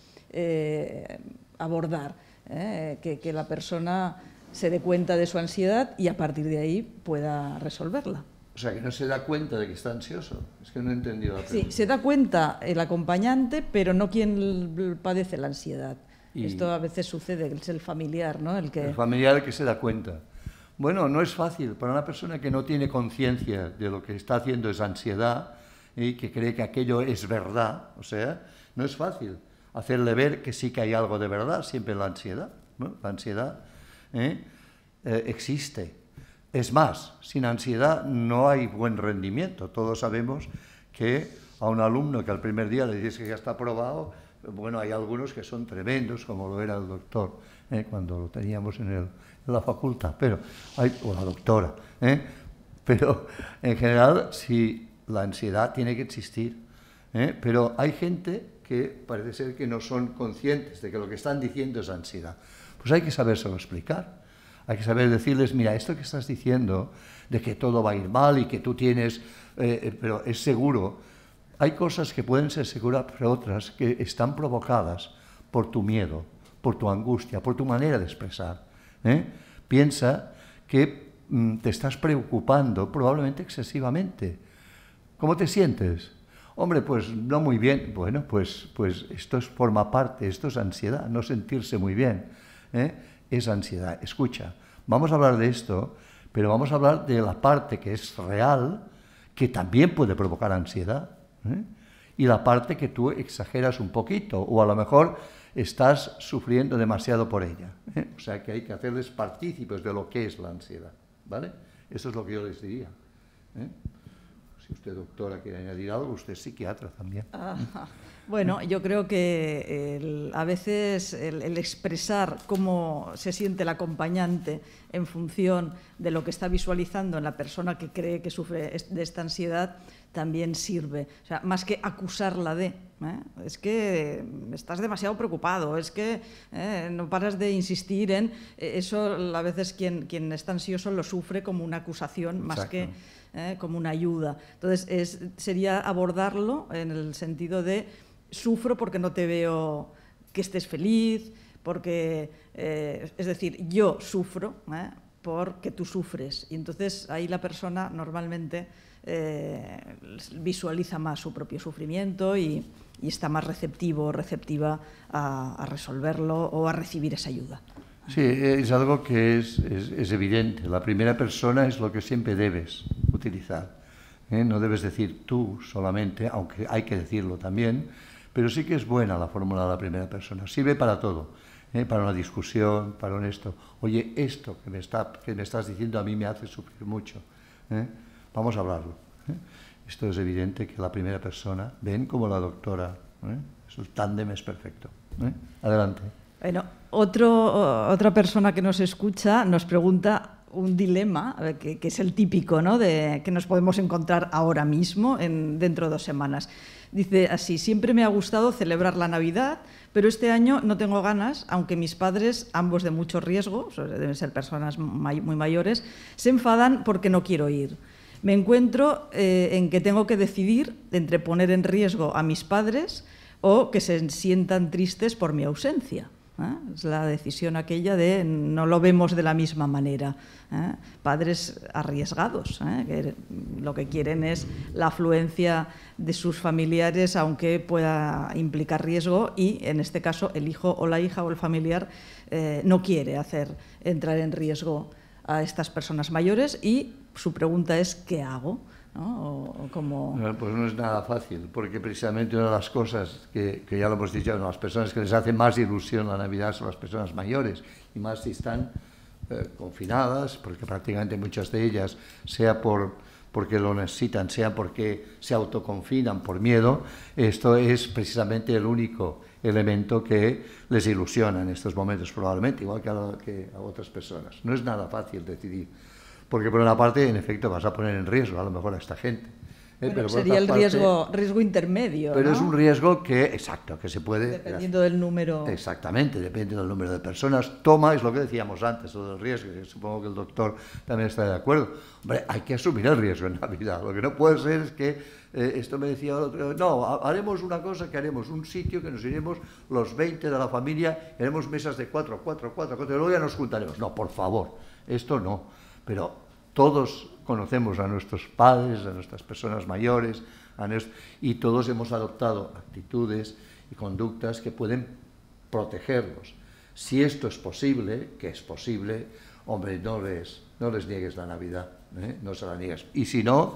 abordar que la persona se dé cuenta de su ansiedad y a partir de ahí pueda resolverla? O sea, que no se da cuenta de que está ansioso. Es que no he entendido la Sí, se da cuenta el acompañante, pero no quien padece la ansiedad. Esto a veces sucede, es el familiar, ¿no? El, que... el familiar que se da cuenta. Bueno, no es fácil para una persona que no tiene conciencia de lo que está haciendo es ansiedad y que cree que aquello es verdad. O sea, no es fácil hacerle ver que sí que hay algo de verdad, siempre la ansiedad. ¿no? La ansiedad ¿eh? Eh, existe es más, sin ansiedad no hay buen rendimiento. Todos sabemos que a un alumno que al primer día le dices que ya está aprobado, bueno, hay algunos que son tremendos, como lo era el doctor ¿eh? cuando lo teníamos en, la facultad, pero hay, o la doctora. ¿eh? Pero en general, si la ansiedad tiene que existir. ¿eh? Pero hay gente que parece ser que no son conscientes de que lo que están diciendo es ansiedad. Pues hay que sabérselo explicar. Hay que saber decirles, mira, esto que estás diciendo, de que todo va a ir mal y que tú tienes, eh, eh, pero es seguro. Hay cosas que pueden ser seguras, pero otras que están provocadas por tu miedo, por tu angustia, por tu manera de expresar. ¿eh? Piensa que mm, te estás preocupando probablemente excesivamente. ¿Cómo te sientes? Hombre, pues no muy bien. Bueno, pues, pues esto es, forma parte, esto es ansiedad, no sentirse muy bien. ¿eh? es ansiedad. Escucha, vamos a hablar de esto, pero vamos a hablar de la parte que es real, que también puede provocar ansiedad. ¿eh? Y la parte que tú exageras un poquito, o a lo mejor estás sufriendo demasiado por ella. ¿eh? O sea que hay que hacerles partícipes de lo que es la ansiedad. ¿Vale? Eso es lo que yo les diría. ¿eh? Si usted, doctora, quiere añadir algo, usted es psiquiatra también. Ajá. Bueno, yo creo que a veces el, expresar cómo se siente el acompañante en función de lo que está visualizando en la persona que cree que sufre de esta ansiedad también sirve. O sea, más que acusarla de, ¿eh? es que estás demasiado preocupado, es que ¿eh? no paras de insistir en eh, eso. A veces quien, quien está ansioso lo sufre como una acusación más que como una ayuda. Entonces, sería abordarlo en el sentido de sufro porque no te veo que estés feliz, porque, eh, es decir, yo sufro ¿eh? porque tú sufres. Y entonces ahí la persona normalmente eh, visualiza más su propio sufrimiento y, está más receptivo o receptiva a, resolverlo o a recibir esa ayuda. Sí, es algo que es, evidente. La primera persona es lo que siempre debes utilizar. No debes decir tú solamente, aunque hay que decirlo también, pero sí que es buena la fórmula de la primera persona, sirve para todo, ¿eh? para una discusión, para un esto. Oye, esto que me, está, estás diciendo a mí me hace sufrir mucho. ¿eh? Vamos a hablarlo. ¿eh? Esto es evidente que la primera persona, ven como la doctora, su tándem es perfecto. Adelante. Bueno, otro, otra persona que nos escucha nos pregunta un dilema que, es el típico, De, que nos podemos encontrar ahora mismo, dentro de dos semanas. Dice así, siempre me ha gustado celebrar la Navidad, pero este año no tengo ganas, aunque mis padres, ambos de mucho riesgo, deben ser personas muy mayores, se enfadan porque no quiero ir. Me encuentro eh, en que tengo que decidir entre poner en riesgo a mis padres o que se sientan tristes por mi ausencia. ¿eh? Es la decisión aquella de no lo vemos de la misma manera. ¿eh? Padres arriesgados, ¿eh? que lo que quieren es la afluencia de sus familiares, aunque pueda implicar riesgo, y en este caso el hijo o la hija o el familiar no quiere hacer entrar en riesgo a estas personas mayores y su pregunta es ¿qué hago? pues no es nada fácil, porque precisamente una de las cosas que, ya lo hemos dicho, las personas que les hace más ilusión la Navidad son las personas mayores, y más si están eh, confinadas, porque prácticamente muchas de ellas, sea por porque lo necesitan, sea porque se autoconfinan por miedo, esto es precisamente el único elemento que les ilusiona en estos momentos, probablemente, igual que a otras personas. No es nada fácil decidir porque por una parte, en efecto, vas a poner en riesgo a lo mejor a esta gente. ¿eh? pero sería el riesgo, riesgo intermedio. Pero es un riesgo que, exacto, que se puede... Dependiendo del número... Exactamente, dependiendo del número de personas. Toma, es lo que decíamos antes, todo el riesgo, supongo que el doctor también está de acuerdo. Hombre, hay que asumir el riesgo en Navidad. Lo que no puede ser es que eh, esto me decía otro, no, haremos una cosa que haremos un sitio que nos iremos los 20 de la familia, haremos mesas de 4, 4, 4, 4, y luego ya nos juntaremos. No, por favor, esto no pero todos conocemos a nuestros padres, a nuestras personas mayores, a y todos hemos adoptado actitudes y conductas que pueden protegerlos. Si esto es posible, que es posible, hombre, no les, no les niegues la Navidad, ¿eh? no se la niegues. Y si no,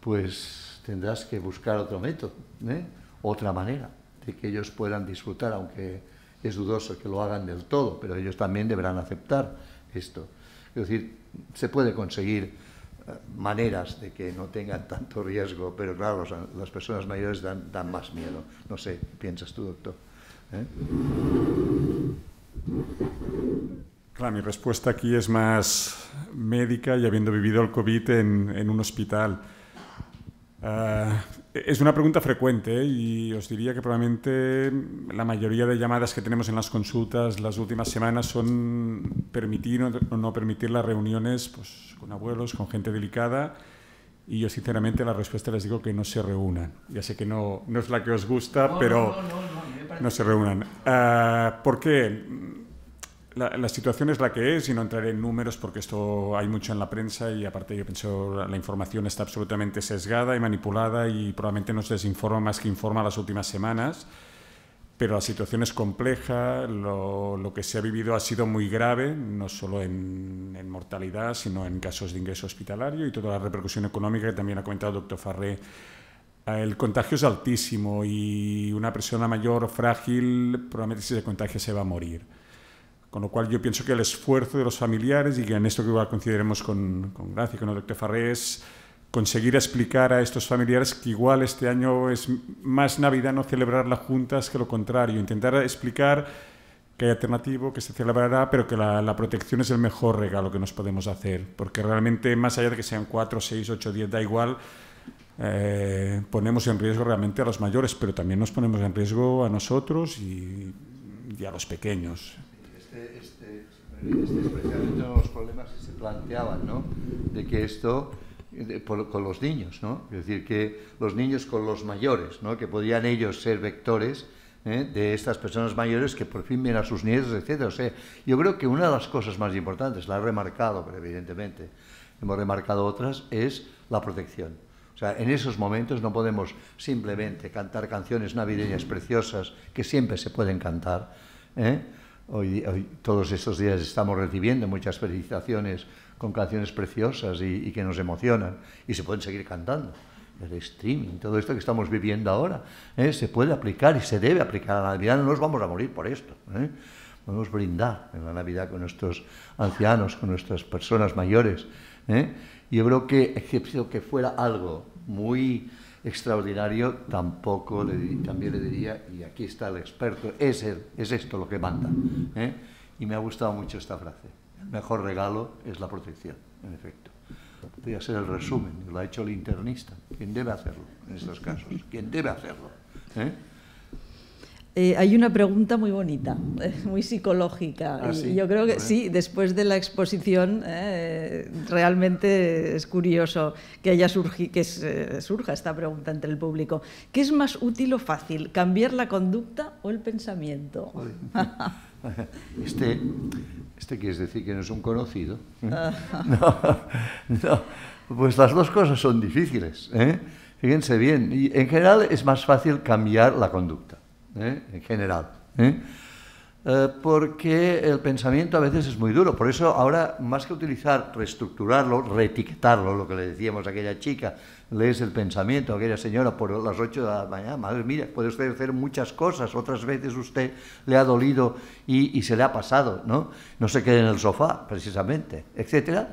pues tendrás que buscar otro método, ¿eh? otra manera de que ellos puedan disfrutar, aunque es dudoso que lo hagan del todo, pero ellos también deberán aceptar esto. Es decir, se puede conseguir eh, maneras de que no tengan tanto riesgo, pero claro, las personas mayores dan, más miedo. No sé, ¿piensas tú, doctor? ¿Eh? Claro, mi respuesta aquí es más médica y habiendo vivido el COVID en, un hospital. Ah, es una pregunta frecuente ¿eh? y os diría que probablemente la mayoría de llamadas que tenemos en las consultas las últimas semanas son permitir o no permitir las reuniones pues, con abuelos, con gente delicada. Y yo sinceramente la respuesta les digo que no se reúnan. Ya sé que no, no es la que os gusta, pero no, se reúnan. Ah, ¿Por qué? la, situación es la que es y no entraré en números porque esto hay mucho en la prensa y aparte yo pienso la, información está absolutamente sesgada y manipulada y probablemente no nos desinforma más que informa las últimas semanas, pero la situación es compleja, lo, que se ha vivido ha sido muy grave, no solo en, en, mortalidad, sino en casos de ingreso hospitalario y toda la repercusión económica que también ha comentado el doctor Farré. Ah, el contagio es altísimo y una persona mayor frágil probablemente si se contagia se va a morir. Con lo cual yo pienso que el esfuerzo de los familiares, y que en esto que igual consideremos con, con Gracia y con el doctor Farré, conseguir explicar a estos familiares que igual este año es más Navidad no celebrar las juntas que lo contrario. Intentar explicar que hay alternativo, que se celebrará, pero que la, protección es el mejor regalo que nos podemos hacer. Porque realmente, más allá de que sean cuatro, 6, ocho, diez, da igual, eh, ponemos en riesgo realmente a los mayores, pero también nos ponemos en riesgo a nosotros y a los pequeños. Especialmente uno de los problemas que se planteaban, ¿no? De que esto con los niños, ¿no? Es decir, que los niños con los mayores, ¿no? Que podían ellos ser vectores ¿eh? de estas personas mayores que por fin ven a sus nietos, etc. O sea, yo creo que una de las cosas más importantes, la he remarcado, pero evidentemente hemos remarcado otras, es la protección. O sea, en esos momentos no podemos simplemente cantar canciones navideñas preciosas que siempre se pueden cantar, ¿eh? Hoy, todos estos días estamos recibiendo muchas felicitaciones con canciones preciosas y, que nos emocionan y se pueden seguir cantando. El streaming, todo esto que estamos viviendo ahora, ¿eh? se puede aplicar y se debe aplicar a la Navidad. No nos vamos a morir por esto. Podemos ¿eh? brindar en la Navidad con nuestros ancianos, con nuestras personas mayores. ¿eh? Yo creo que, excepto *laughs* que fuera algo muy extraordinario, tampoco le, también le diría, y aquí está el experto, es es esto lo que manda. ¿eh? Y me ha gustado mucho esta frase. El mejor regalo es la protección, en efecto. Voy a hacer el resumen, lo ha hecho el internista, quien debe hacerlo en estos casos, quien debe hacerlo. ¿eh? Eh, hay una pregunta muy bonita, eh, muy psicológica. Ah, y yo creo que sí, después de la exposición, eh, realmente es curioso que, haya surgi, que surja esta pregunta entre el público. ¿Qué es más útil o fácil, cambiar la conducta o el pensamiento? *laughs* este, este quieres decir que no es un conocido. *laughs* no, pues las dos cosas son difíciles. Fíjense bien, en general es más fácil cambiar la conducta ¿eh? en general. ¿eh? Eh, porque el pensamiento a veces es muy duro. Por eso ahora, más que utilizar, reestructurarlo, reetiquetarlo, lo que le decíamos a aquella chica, lees el pensamiento a aquella señora por las 8 de la mañana, madre, mira, puede usted hacer muchas cosas, otras veces usted le ha dolido y, se le ha pasado, ¿no? No se quede en el sofá, precisamente, etcétera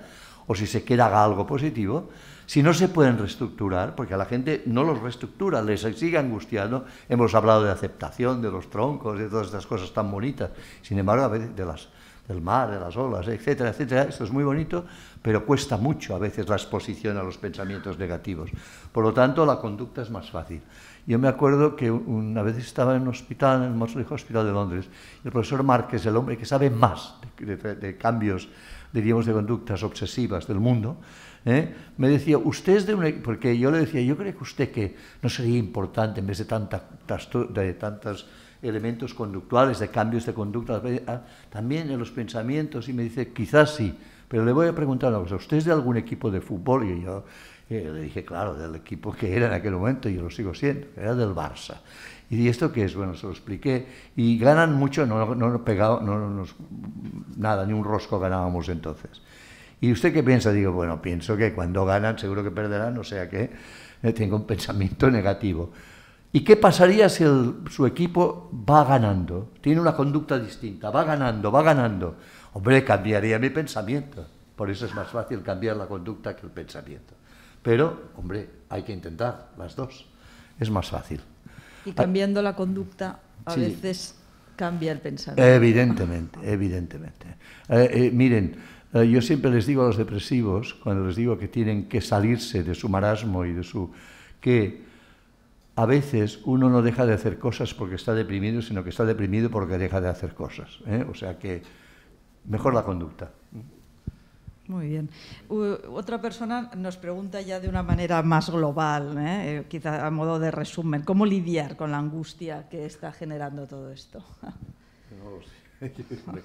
o si se queda algo positivo, si no se pueden reestructurar, porque a la gente no los reestructura, les sigue angustiando, hemos hablado de aceptación, de los troncos, de todas estas cosas tan bonitas, sin embargo, a veces del mar, de las olas, etcétera, etcétera, esto es muy bonito, pero cuesta mucho a veces la exposición a los pensamientos negativos. Por lo tanto, la conducta es más fácil. Yo me acuerdo que una vez estaba en un hospital, en el Hospital de Londres, y el profesor Márquez, el hombre que sabe más de cambios diríamos, de conductas obsesivas del mundo, ¿eh? me decía, usted es de un Porque yo le decía, yo creo que usted que no sería importante en vez de, tanta, de tantos elementos conductuales, de cambios de conducta, ah, también en los pensamientos, y me dice, quizás sí, pero le voy a preguntar una cosa, ¿usted es de algún equipo de fútbol? Y yo, eh, le dije, claro, del equipo que era en aquel momento, y yo lo sigo siendo, era del Barça. Y ¿esto que es? Bueno, se lo expliqué. Y ganan mucho, no, nos pegado, no, no nada, ni un rosco ganábamos entonces. ¿Y usted qué piensa? Digo, bueno, pienso que cuando ganan seguro que perderán, o sea que eh, tengo un pensamiento *laughs* negativo. ¿Y qué pasaría si su equipo va ganando? Tiene una conducta distinta, va ganando, va ganando. Hombre, cambiaría mi pensamiento. Por eso es más fácil cambiar la conducta que el pensamiento. Pero, hombre, hay que intentar las dos. Es más fácil. Y ah. cambiando la conducta a veces cambia el pensamiento. Evidentemente, evidentemente. Eh, eh, miren, eh, yo siempre les digo a los depresivos, cuando les digo que tienen que salirse de su marasmo y de su... que a veces uno no deja de hacer cosas porque está deprimido, sino que está deprimido porque deja de hacer cosas. O sea que mejor la conducta. Muy bien. otra persona nos pregunta ya de una manera más global, ¿eh? Eh, quizá a modo de resumen, ¿cómo lidiar con la angustia que está generando todo esto? *laughs* No lo sé.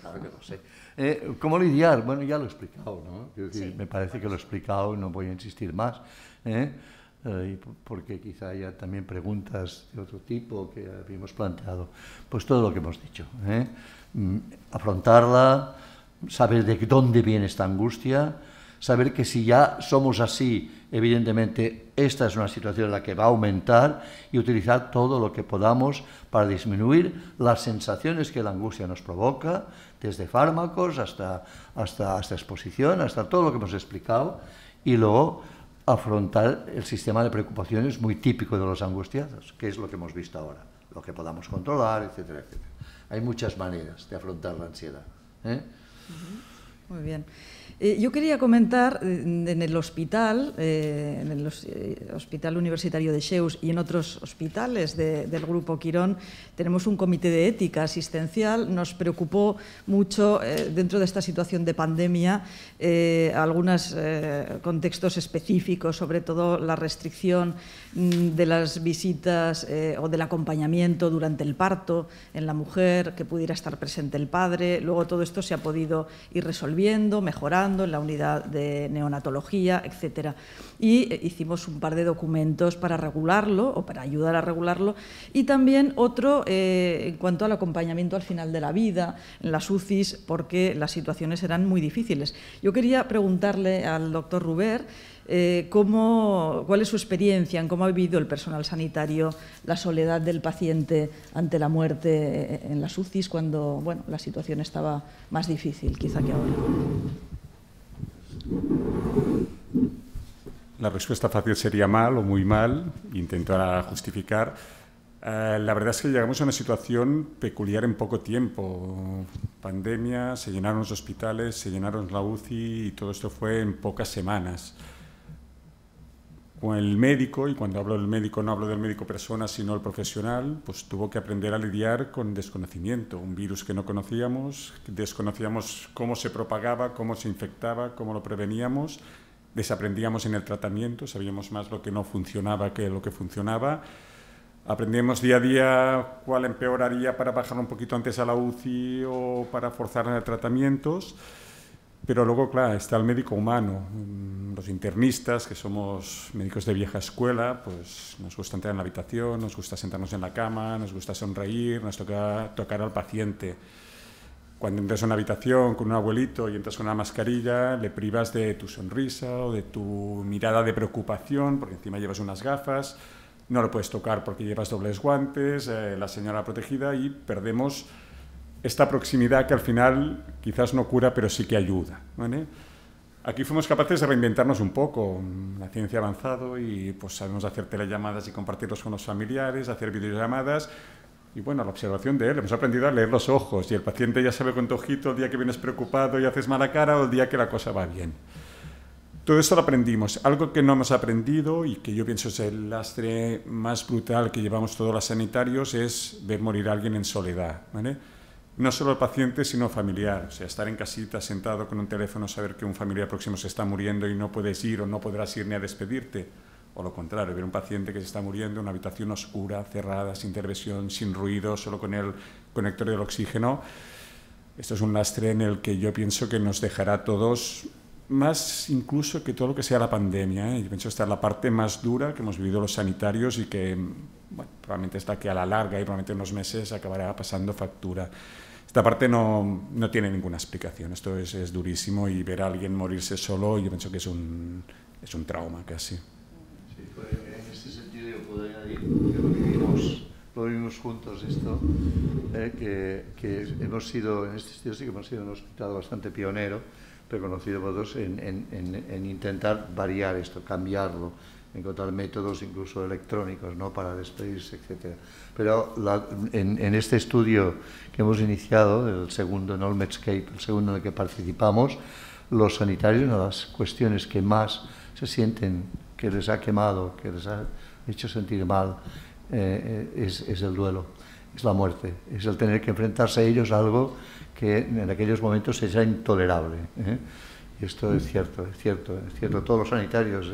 claro *laughs* que no sé. Eh, ¿Cómo lidiar? Bueno, ya lo he explicado, ¿no? me parece que lo he explicado, y no voy a insistir más, porque quizá haya también preguntas de otro tipo que habíamos planteado. Pues todo lo que hemos dicho. Mm, afrontarla, saber de dónde viene esta angustia, saber que si ya somos así, evidentemente esta es una situación en la que va a aumentar y utilizar todo lo que podamos para disminuir las sensaciones que la angustia nos provoca, desde fármacos hasta, hasta, exposición, hasta todo lo que hemos explicado, y luego afrontar el sistema de preocupaciones muy típico de los angustiados, que es lo que hemos visto ahora, lo que podamos controlar, etcétera, etcétera. Hay muchas maneras de afrontar la ansiedad. ¿eh? Mm-hmm. Muy bien. Eh, yo quería comentar eh, en el hospital, eh, en el Hospital Universitario de Sheus y en otros hospitales del Grupo Quirón, tenemos un comité de ética asistencial. Nos preocupó mucho dentro de esta situación de pandemia algunos contextos específicos, sobre todo la restricción mm, de las visitas o del acompañamiento durante el parto en la mujer, que pudiera estar presente el padre. Luego todo esto se ha podido ir resolviendo viendo, mejorando en la unidad de neonatología, etcétera, Y eh, hicimos un par de documentos para regularlo o para ayudar a regularlo y también otro eh, en cuanto al acompañamiento al final de la vida en las UCIs porque las situaciones eran muy difíciles. Yo quería preguntarle al doctor Ruber eh, cuál es su experiencia en cómo ha vivido el personal sanitario la soledad del paciente ante la muerte en las UCIs cuando bueno, la situación estaba más difícil quizá que ahora. La respuesta fácil sería mal o muy mal, intentar justificar. Eh, la verdad es que llegamos a una situación peculiar en poco tiempo. Pandemia, se llenaron los hospitales, se llenaron la UCI y todo esto fue en pocas semanas el médico, y cuando hablo del médico no hablo del médico persona, sino el profesional, pues tuvo que aprender a lidiar con desconocimiento, un virus que no conocíamos, desconocíamos cómo se propagaba, cómo se infectaba, cómo lo preveníamos, desaprendíamos en el tratamiento, sabíamos más lo que no funcionaba que lo que funcionaba, aprendíamos día a día cuál empeoraría para bajar un poquito antes a la UCI o para forzar tratamientos. Pero luego, claro, está el médico humano. Mm, los internistas, que somos médicos de vieja escuela, pues nos gusta entrar en la habitación, nos gusta sentarnos en la cama, nos gusta sonreír, nos toca tocar al paciente. Cuando entras a una habitación con un abuelito y entras con una mascarilla, le privas de tu sonrisa o de tu mirada de preocupación, porque encima llevas unas gafas, no lo puedes tocar porque llevas dobles guantes, eh, la señora protegida y perdemos esta proximidad que al final quizás no cura, pero sí que ayuda. Aquí fuimos capaces de reinventarnos un poco, la ciencia ha avanzado y pues sabemos hacer telellamadas y compartirlos con los familiares, hacer videollamadas, y bueno, la observación de él, hemos aprendido a leer los ojos y el paciente ya sabe con tu ojito el día que vienes preocupado y haces mala cara o el día que la cosa va bien. Todo esto lo aprendimos. Algo que no hemos aprendido y que yo pienso es el lastre más brutal que llevamos todos los sanitarios es ver morir a alguien en soledad. ¿vale? no solo el paciente, sino familiar. O sea, estar en casita sentado con un teléfono, saber que un familiar próximo se está muriendo y no puedes ir o no podrás ir ni a despedirte. O lo contrario, ver un paciente que se está muriendo en una habitación oscura, cerrada, sin intervención, sin ruido, solo con el conector del oxígeno. Esto es un lastre en el que yo pienso que nos dejará a todos, más incluso que todo lo que sea la pandemia. ¿eh? Yo pienso que esta es la parte más dura que hemos vivido los sanitarios y que probablemente está aquí a la larga y probablemente en unos meses acabará pasando factura. Esta parte no, tiene ninguna explicación. Esto es, durísimo y ver a alguien morirse solo, yo pienso que es un, trauma casi. Pues, en este sentido yo puedo añadir que lo vivimos, juntos esto, eh, que, hemos sido, en este sentido sí que hemos sido un hospital bastante pionero, reconocido por todos, en, intentar variar esto, cambiarlo, encontrar métodos incluso electrónicos ¿no? para despedirse, etcétera. Pero en, este estudio que hemos iniciado, el segundo en el segundo en el que participamos, los sanitarios, una de las cuestiones que más se sienten que les ha quemado, que les ha hecho sentir mal, eh, eh, es, el duelo, es la muerte, es el tener que enfrentarse a ellos a algo que en aquellos momentos era intolerable. ¿eh? Y esto es cierto, es cierto, es cierto. Todos los sanitarios,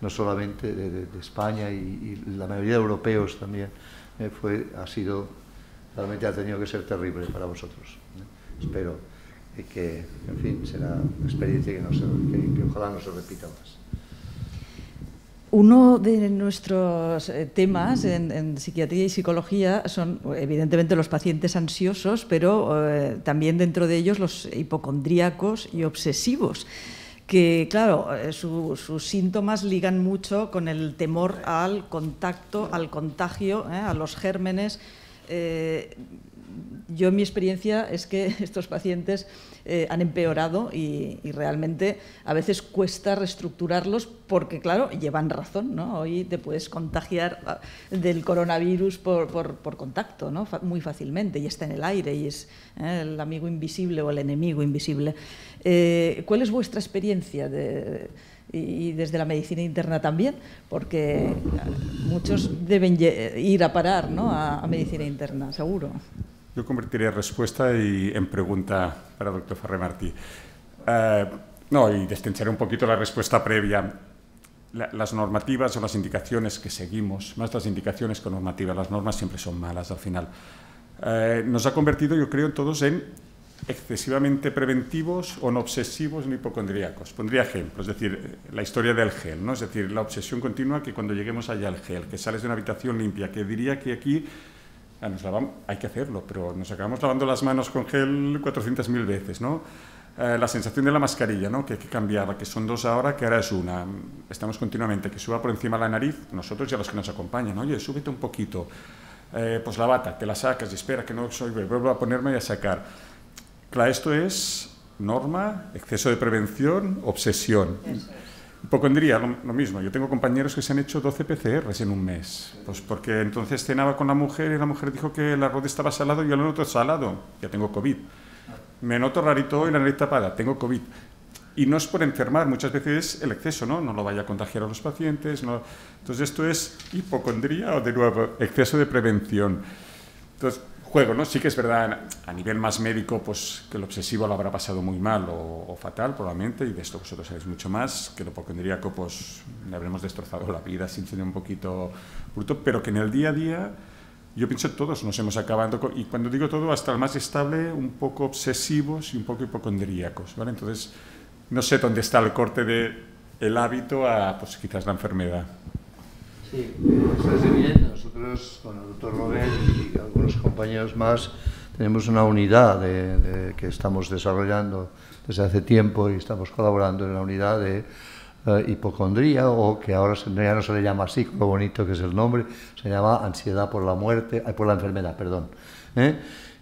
no solamente de, España y, la mayoría de europeos también, eh, fue, ha sido, realmente ha tenido que ser terrible para vosotros. ¿eh? Espero eh, que, en fin, será una experiencia que, ojalá no se repita más. Uno de nuestros temas en, psiquiatría y psicología son, evidentemente, los pacientes ansiosos, pero también dentro de ellos los hipocondríacos y obsesivos que claro, eh, sus síntomas ligan mucho con el temor al contacto, al contagio, eh, a los gérmenes. Eh, yo en mi experiencia es que *laughs* estos pacientes eh, han empeorado y, realmente a veces cuesta reestructurarlos porque, claro, llevan razón, ¿no? Hoy te puedes contagiar ah, del coronavirus por, contacto, Muy fácilmente y está en el aire y es ¿eh? el amigo invisible o el enemigo invisible. Eh, ¿Cuál es vuestra experiencia y desde la medicina interna también, porque muchos deben ir a parar a medicina interna, seguro. Yo convertiré respuesta y, en pregunta para el doctor Ferrer Martí. Eh, no, y destencharé un poquito la respuesta previa. las normativas o las indicaciones que seguimos, más las indicaciones que normativas, las normas siempre son malas al final, eh, nos ha convertido, yo creo, todos en excesivamente preventivos o no obsesivos ni hipocondríacos. Pondría ejemplos, es decir, la historia del gel, ¿no? es decir, la obsesión continua que cuando lleguemos allá al gel, que sales de una habitación limpia, que diría que aquí Ah, nos hay que hacerlo, pero nos acabamos lavando las manos con gel 400.000 veces, ¿no? Eh, la sensación de la mascarilla, ¿no? Que hay que cambiarla, que son dos ahora, que ahora es una. Estamos continuamente, que suba por encima de la nariz, nosotros y a los que nos acompañan, oye, súbete un poquito, eh, pues la bata, te la sacas y espera que no soy, vuelvo a ponerme y a sacar. Claro, esto es norma, exceso de prevención, obsesión. Hipocondría, lo, mismo. Yo tengo compañeros que se han hecho 12 PCRs en un mes. Pues porque entonces cenaba con la mujer y la mujer dijo que el arroz estaba salado y yo lo noto salado. Ya tengo COVID. Me noto rarito y la nariz tapada. Tengo COVID. Y no es por enfermar, muchas veces el exceso, ¿no? No lo vaya a contagiar a los pacientes. Entonces esto es hipocondría o de nuevo, exceso de prevención. Entonces, juego, ¿no? Sí que es verdad, a nivel más médico, pues que el obsesivo lo habrá pasado muy mal o, fatal, probablemente, y de esto vosotros sabéis mucho más, que el hipocondríaco, pues le habremos destrozado la vida sin ser un poquito bruto, pero que en el día a día, yo pienso todos nos hemos acabado, y cuando digo todo, hasta el más estable, un poco obsesivos y un poco hipocondríacos, ¿vale? Entonces, no sé dónde está el corte de el hábito a, pues quizás la enfermedad. Sí, Nosotros con el doctor Robert y algunos compañeros más tenemos una unidad que estamos desarrollando desde hace tiempo y estamos colaborando en la unidad de eh, hipocondría o que ahora ya no se le llama así, lo bonito que es el nombre, se llama ansiedad por la muerte, por la enfermedad, perdón. ¿eh?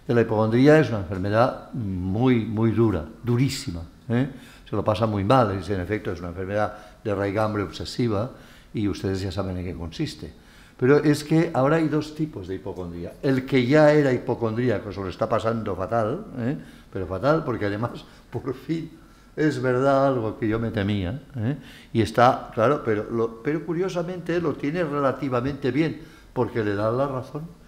La hipocondría es una enfermedad muy, muy dura, durísima. ¿eh? Se lo pasa muy mal, y en efecto es una enfermedad de raigambre obsesiva, y ustedes ya saben en qué consiste. Pero es que ahora hay dos tipos de hipocondría. El que ya era hipocondríaco se lo está pasando fatal, ¿eh? pero fatal porque además *laughs* por fin es verdad algo que yo me temía. ¿eh? Y está, claro, pero, pero curiosamente lo tiene relativamente bien porque le da la razón.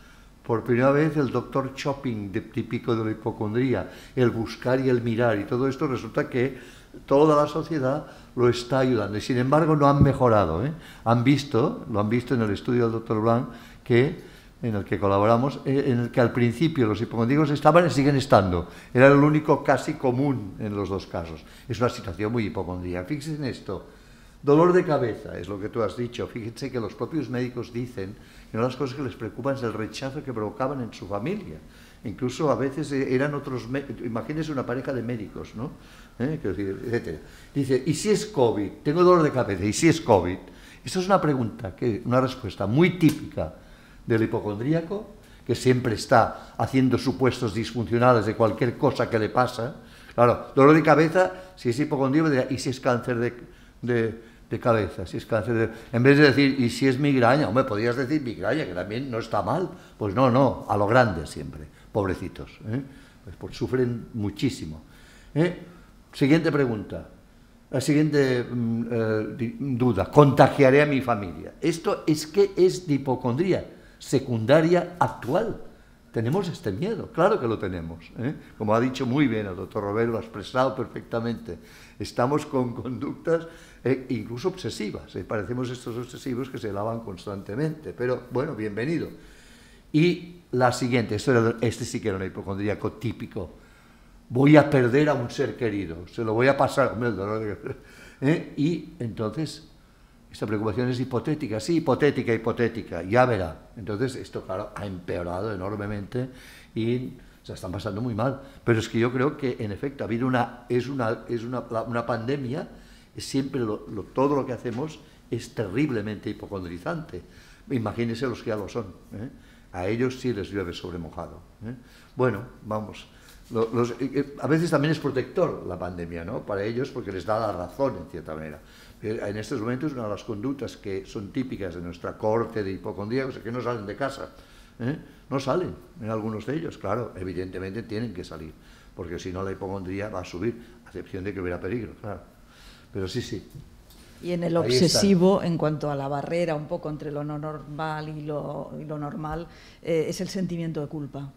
Por primera vez el doctor chopping típico de la hipocondría, el buscar y el mirar y todo esto resulta que toda la sociedad lo está ayudando. Y sin embargo no han mejorado. ¿eh? Han visto, lo han visto en el estudio del doctor Blanc, que en el que colaboramos, eh, en el que al principio los hipocondríacos estaban y siguen estando. Era el único casi común en los dos casos. Es una situación muy hipocondríaca. Fíjense en esto. Dolor de cabeza, es lo que tú has dicho. Fíjense que los propios médicos dicen que una de las cosas que les preocupan es el rechazo que provocaban en su familia. Incluso a veces eh, eran otros, imagínense una pareja de médicos, ¿no? ¿Eh? Dice, ¿y si es COVID? Tengo dolor de cabeza, ¿y si es COVID? esto es una pregunta, que, una respuesta muy típica del hipocondríaco, que siempre está haciendo supuestos disfuncionales de cualquier cosa que le pasa. Claro, dolor de cabeza, si es hipocondríaco, ¿y si es cáncer de, cabeza? Si es cáncer de... En vez de decir, ¿y si es migraña? Hombre, podrías decir migraña, que también no está mal. Pues no, no, a lo grande siempre, pobrecitos. ¿eh? Pues, pues, sufren muchísimo. ¿eh? Siguiente pregunta. La siguiente mm, eh, duda. ¿Contagiaré a mi familia? Esto es que es de hipocondría secundaria actual. Tenemos este miedo, claro que lo tenemos. ¿eh? Como ha dicho muy bien el doctor Robert, lo ha expresado perfectamente. Estamos con conductas eh, incluso obsesivas. Parecemos estos obsesivos que se lavan constantemente. Pero bueno, bienvenido. Y la siguiente, este sí que era una hipocondríaco típico voy a perder a un ser querido, se lo voy a pasar, hombre, el dolor Y entonces, esta preocupación es hipotética, sí, hipotética, hipotética, ya verá. Entonces, esto, claro, ha empeorado enormemente y se están pasando muy mal. Pero es que yo creo que, en efecto, ha habido una, es una, es una, una pandemia, siempre todo lo que hacemos es terriblemente hipocondrizante. Imagínense los que ya lo son. ¿eh? A ellos sí les llueve sobre mojado. ¿eh? Bueno, vamos. Eh, eh, a veces también es protector la pandemia, ¿no? Para ellos porque les da la razón en cierta manera. En estos momentos una de las conductas que son típicas de nuestra corte de hipocondríacos es que no salen de casa. ¿eh? No salen en algunos de ellos, claro, evidentemente tienen que salir, porque si no la hipocondría va a subir, a excepción de que hubiera peligro, claro. Pero sí, sí. Y en el obsesivo, en cuanto a la barrera un poco entre lo normal y lo, normal, es el sentimiento de culpa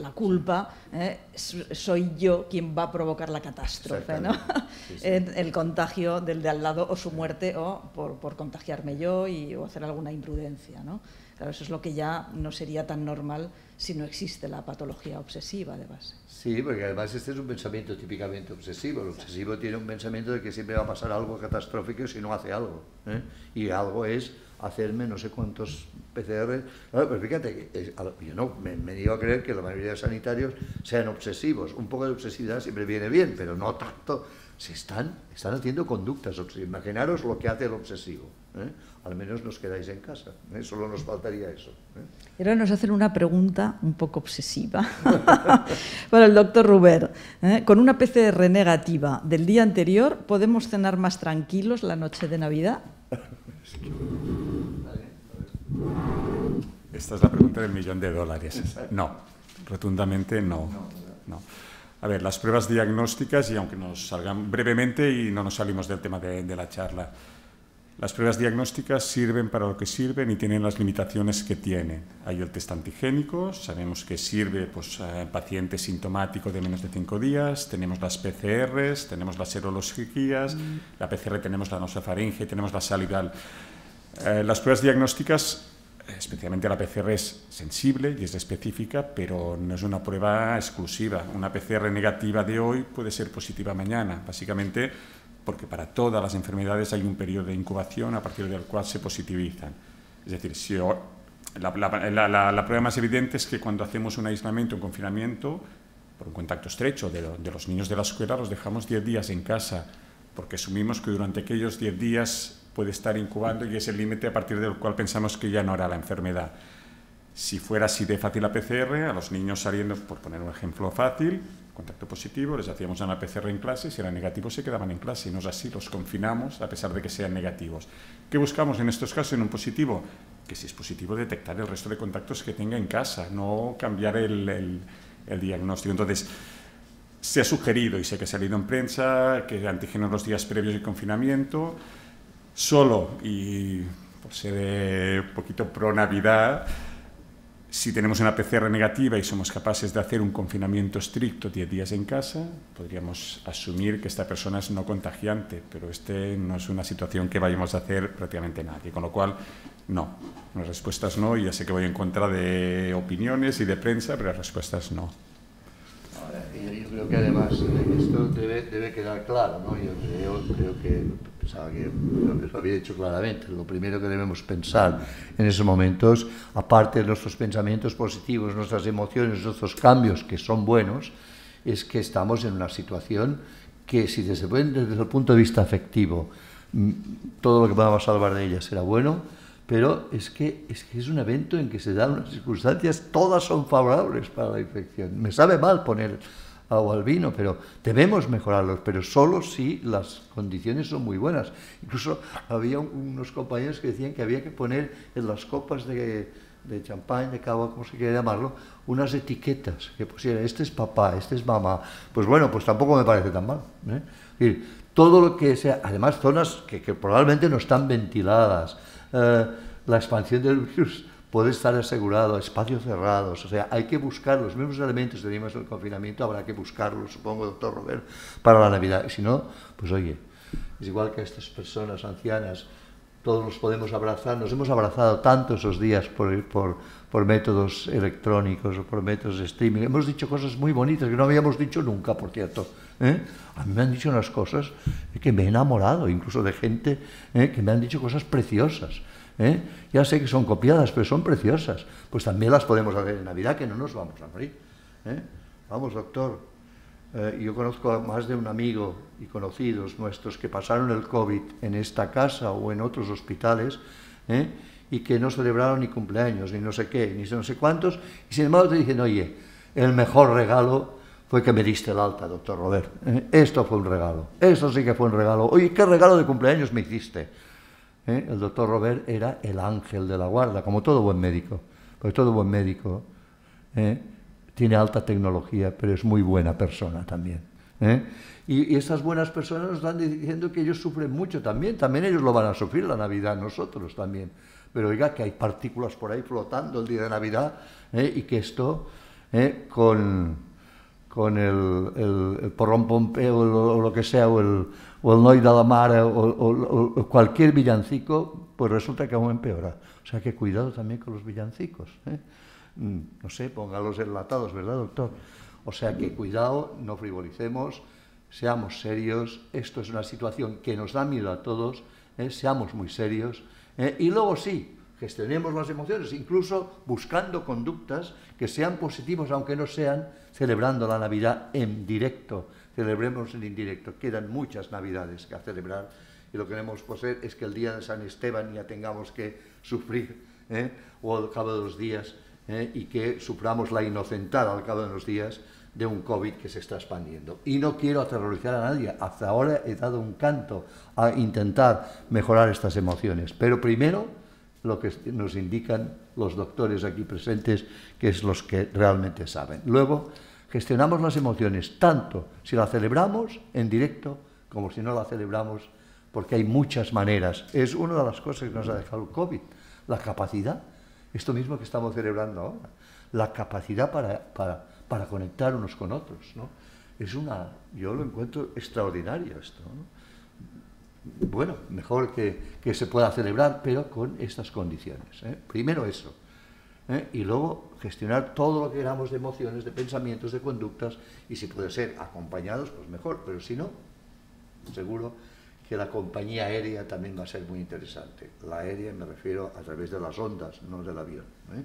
la, culpa ¿eh? soy yo quien va a provocar la catástrofe, ¿no? *laughs* Eh, el contagio del de al lado o su muerte o por, contagiarme yo y, o hacer alguna imprudencia. ¿no? eso es lo que ya no sería tan normal si no existe la patología obsesiva de base. Sí, porque además este es un pensamiento típicamente obsesivo. El obsesivo tiene un pensamiento de que siempre va a pasar algo catastrófico si no hace algo. ¿eh? Y algo es hacerme no sé cuántos PCR. Pero pues fíjate, eh, yo no, me, niego a creer que la mayoría de sanitarios sean obsesivos. Un poco de obsesividad siempre viene bien, pero no tanto. Se están, están haciendo conductas obsesivas. Imaginaros lo que hace el obsesivo. ¿eh? al menos nos quedáis en casa. ¿eh? Solo nos faltaría eso. ¿eh? Y ahora nos hacen una pregunta un poco obsesiva para *laughs* el doctor Ruber. ¿eh? Con una PCR negativa del día anterior, ¿podemos cenar más tranquilos la noche de Navidad? Esta es la pregunta del millón de dólares. No, rotundamente no. A ver, las pruebas diagnósticas, y aunque nos salgan brevemente y no nos salimos del tema de la charla, las pruebas diagnósticas sirven para lo que sirven y tienen las limitaciones que tienen. Hay el test antigénico, sabemos que sirve pues, en pacientes sintomáticos de menos de 5 días, tenemos las PCRs, tenemos las serologías, mm. la PCR tenemos la nosofaringe, tenemos la salival. Eh, las pruebas diagnósticas, especialmente la PCR es sensible y es específica, pero no es una prueba exclusiva. Una PCR negativa de hoy puede ser positiva mañana. Básicamente porque para todas las enfermedades hay un periodo de incubación a partir del cual se positivizan. Es decir, la, prueba más evidente es que cuando hacemos un aislamiento, un confinamiento, por un contacto estrecho de, de los niños de la escuela, los dejamos 10 días en casa, porque asumimos que durante aquellos 10 días puede estar incubando y es el límite a partir del cual pensamos que ya no hará la enfermedad. Si fuera así de fácil la PCR, a los niños saliendo, por poner un ejemplo fácil, contacto positivo, les hacíamos una PCR en clase, si era negativo se quedaban en clase, y no es así, los confinamos a pesar de que sean negativos. ¿Qué buscamos en estos casos en un positivo? Que si es positivo detectar el resto de contactos que tenga en casa, no cambiar el, diagnóstico. Entonces, se ha sugerido y sé que ha salido en prensa que antígenos los días previos al confinamiento, solo y por ser eh, un poquito pro Navidad, si tenemos una PCR negativa y somos capaces de hacer un confinamiento estricto 10 días en casa, podríamos asumir que esta persona es no contagiante, pero este no es una situación que vayamos a hacer prácticamente nadie, con lo cual no. Las respuestas no, y ya sé que voy en contra de opiniones y de prensa, pero las respuestas no. Ahora, yo creo que además esto debe, quedar claro, ¿no? Yo creo que que lo había dicho claramente. Lo primero que debemos pensar en esos momentos, aparte de nuestros pensamientos positivos, nuestras emociones, nuestros cambios que son buenos, es que estamos en una situación que si desde, desde el punto de vista afectivo mm, todo lo que podamos salvar de ella será bueno, pero es que, es que es un evento en que se dan unas circunstancias, todas son favorables para la infección. Me sabe mal poner o al vino, pero debemos mejorarlos, pero solo si las condiciones son muy buenas. Incluso había unos compañeros que decían que había que poner en las copas de, champán, de cava, como se quiere llamarlo, unas etiquetas que pusiera, este es papá, este es mamá. Pues bueno, pues tampoco me parece tan mal. ¿eh? todo lo que sea, además zonas que, probablemente no están ventiladas, eh, la expansión del virus puede estar asegurado espacios cerrados. O sea, hay que buscar los mismos elementos que teníamos en el confinamiento, habrá que buscarlos, supongo, doctor Robert, para la Navidad. Y si no, pues oye, es igual que a estas personas ancianas, todos los podemos abrazar, nos hemos abrazado tanto esos días por, por, por métodos electrónicos o por métodos de streaming. Hemos dicho cosas muy bonitas que no habíamos dicho nunca, por cierto. ¿eh? A mí me han dicho unas cosas que me he enamorado, incluso de gente ¿eh? que me han dicho cosas preciosas. ¿Eh? Ya sé que son copiadas, pero son preciosas. Pues también las podemos hacer en Navidad, que no nos vamos a morir. ¿Eh? Vamos, doctor. Eh, yo conozco a más de un amigo y conocidos nuestros que pasaron el COVID en esta casa o en otros hospitales y que no celebraron ni cumpleaños, ni no sé qué, ni no sé cuántos. Y sin embargo te dicen, oye, el mejor regalo fue que me diste el alta, doctor Robert. Esto fue un regalo. Esto sí que fue un regalo. Oye, ¿qué regalo de cumpleaños me hiciste? ¿eh? el doctor Robert era el ángel de la guarda, como todo buen médico, porque todo buen médico ¿eh? tiene alta tecnología, pero es muy buena persona también. ¿eh? Y, esas estas buenas personas nos están diciendo que ellos sufren mucho también, también ellos lo van a sufrir la Navidad, nosotros también. Pero oiga que hay partículas por ahí flotando el día de Navidad y que esto con, con el, el, porrón pompeo o lo que sea, o el, o el Noi de la mar, o, cualquier villancico, pues resulta que aún empeora. O sea que cuidado también con los villancicos. ¿eh? Mm, no sé, póngalos enlatados, ¿verdad, doctor? O sea que cuidado, no frivolicemos, seamos serios. Esto es una situación que nos da miedo a todos, ¿eh? seamos muy serios. ¿eh? Y luego sí, gestionemos las emociones, incluso buscando conductas que sean positivas, aunque no sean, celebrando la Navidad en directo celebremos en indirecto. Quedan muchas Navidades que celebrar y lo que queremos poseer es que el día de San Esteban ya tengamos que sufrir, ¿eh? o al cabo de los días, ¿eh? y que suframos la inocentada al cabo de los días de un COVID que se está expandiendo. Y no quiero aterrorizar a nadie, hasta ahora he dado un canto a intentar mejorar estas emociones, pero primero lo que nos indican los doctores aquí presentes, que es los que realmente saben. Luego, gestionamos las emociones, tanto si la celebramos en directo como si no la celebramos, porque hay muchas maneras. Es una de las cosas que nos ha dejado el COVID, la capacidad, esto mismo que estamos celebrando ahora, la capacidad para, para, conectar unos con otros. ¿no? Es una, yo lo encuentro extraordinario esto. Bueno, mejor que, se pueda celebrar, pero con estas condiciones. ¿eh? Primero eso. ¿eh? Y luego gestionar todo lo que queramos de emociones, de pensamientos, de conductas, y si puede ser acompañados, pues mejor, pero si no, seguro que la compañía aérea también va a ser muy interesante. La aérea me refiero a través de las ondas, no del avión. ¿eh?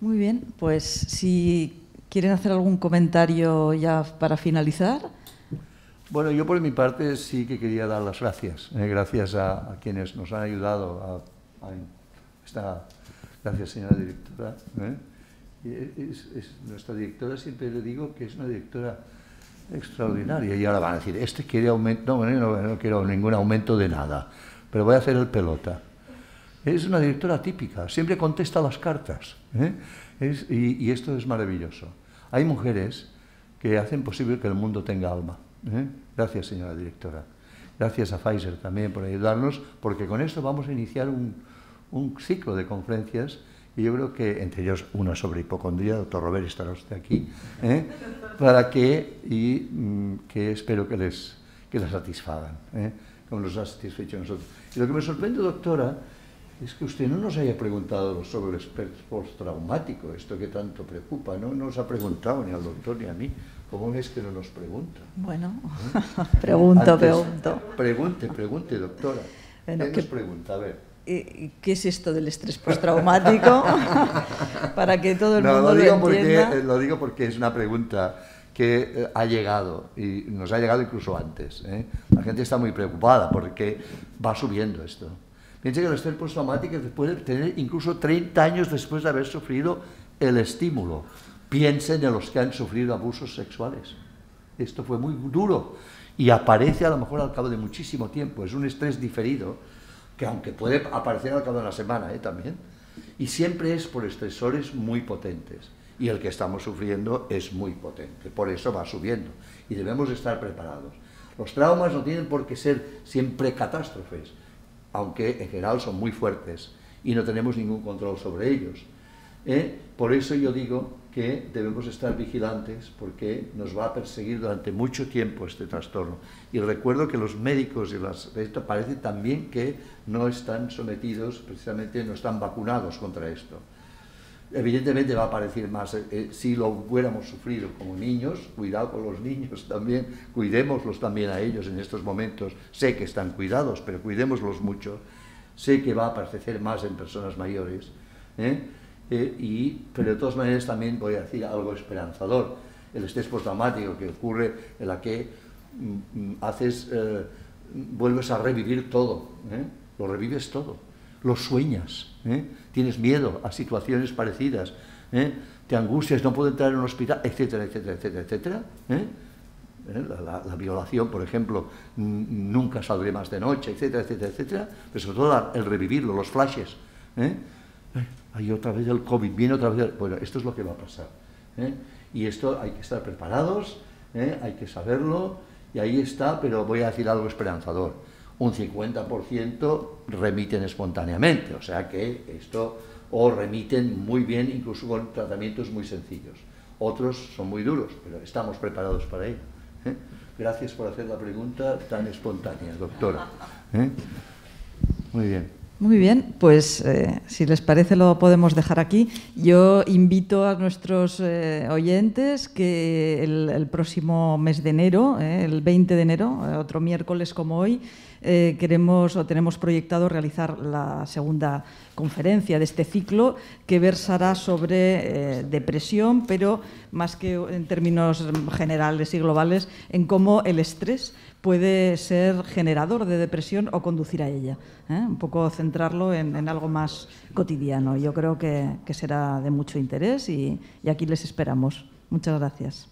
muy bien, pues si quieren hacer algún comentario ya para finalizar. Bueno, yo por mi parte sí que quería dar las gracias. Eh, gracias a, quienes nos han ayudado a esta Gracias, señora directora. ¿eh? Es, nuestra directora siempre le digo que es una directora extraordinaria. Y ahora van a decir, este quiere aumento, no, no, quiero ningún aumento de nada, pero voy a hacer el pelota. Es una directora típica, siempre contesta las cartas. ¿eh? y, esto es maravilloso. Hay mujeres que hacen posible que el mundo tenga alma. ¿eh? Gracias, señora directora. Gracias a Pfizer también por ayudarnos, porque con esto vamos a iniciar un, un ciclo de conferencias y yo creo que entre ellos una sobre hipocondría, doctor Robert estará usted aquí, ¿eh? para que, y mm, que espero que les que la satisfagan, como ¿eh? nos ha satisfecho nosotros. Y lo que me sorprende, doctora, es que usted no nos haya preguntado sobre el estrés postraumático, esto que tanto preocupa, no nos ha preguntado ni al doctor ni a mí. ¿Cómo es que no nos pregunta? Bueno, ¿Eh? *laughs* pregunto, pregunto. Pregunte, pregunte, doctora. ¿Qué que... nos pregunta? A ver. Eh, qué es esto del estrés postraumático, *laughs* para que todo el mundo lo, digo lo entienda. Porque, eh, lo digo porque es una pregunta que eh, ha llegado y nos ha llegado incluso antes. La gente está muy preocupada porque va subiendo esto. Piense que el estrés postraumático puede tener incluso 30 años después de haber sufrido el estímulo. Piensen en los que han sufrido abusos sexuales. Esto fue muy duro y aparece a lo mejor al cabo de muchísimo tiempo. Es un estrés diferido que aunque puede aparecer al cabo de la semana ¿eh? también, y siempre es por estresores muy potentes. Y el que estamos sufriendo es muy potente, por eso va subiendo y debemos estar preparados. Los traumas no tienen por qué ser siempre catástrofes, aunque en general son muy fuertes y no tenemos ningún control sobre ellos. ¿eh? Por eso yo digo que debemos estar vigilantes porque nos va a perseguir durante mucho tiempo este trastorno. Y recuerdo que los médicos y las esto parece también que no están sometidos, precisamente no están vacunados contra esto. Evidentemente va a aparecer más, eh, eh, si lo hubiéramos sufrido como niños, cuidado con los niños *laughs* también, cuidémoslos también a ellos en estos momentos, sé que están cuidados, pero cuidémoslos mucho, sé que va a aparecer más en personas mayores. ¿eh? Eh, pero de todas maneras también voy a decir algo esperanzador. El estrés postraumático que ocurre en la que mm, mm, haces, eh, vuelves a revivir todo, ¿eh? lo revives todo, lo sueñas, tienes miedo a situaciones parecidas, te angustias, no puedo entrar en un hospital, etcétera, etcétera, etcétera, etcétera. La, violación, por ejemplo, nunca saldré más de noche, etcétera, etcétera, etcétera, pero sobre todo el revivirlo, los flashes hay otra vez el COVID, viene otra vez el... Bueno, esto es lo que va a pasar. ¿eh? Y esto hay que estar preparados, ¿eh? hay que saberlo, y ahí está, pero voy a decir algo esperanzador. Un 50% remiten espontáneamente, o sea que esto, o remiten muy bien, incluso con tratamientos muy sencillos. Otros son muy duros, pero estamos preparados para ello. ¿eh? Gracias por hacer la pregunta tan espontánea, doctora. Muy bien. Muy bien, pues eh, si les parece lo podemos dejar aquí. Yo invito a nuestros eh, oyentes que el, próximo mes de enero, eh, el 20 de enero, otro miércoles como hoy, queremos o tenemos proyectado realizar la segunda conferencia de este ciclo que versará sobre depresión, pero más que en términos generales y globales, en cómo el estrés puede ser generador de depresión o conducir a ella. ¿eh? Un poco centrarlo en, algo más cotidiano. Yo creo que, será de mucho interés y aquí les esperamos. Muchas gracias.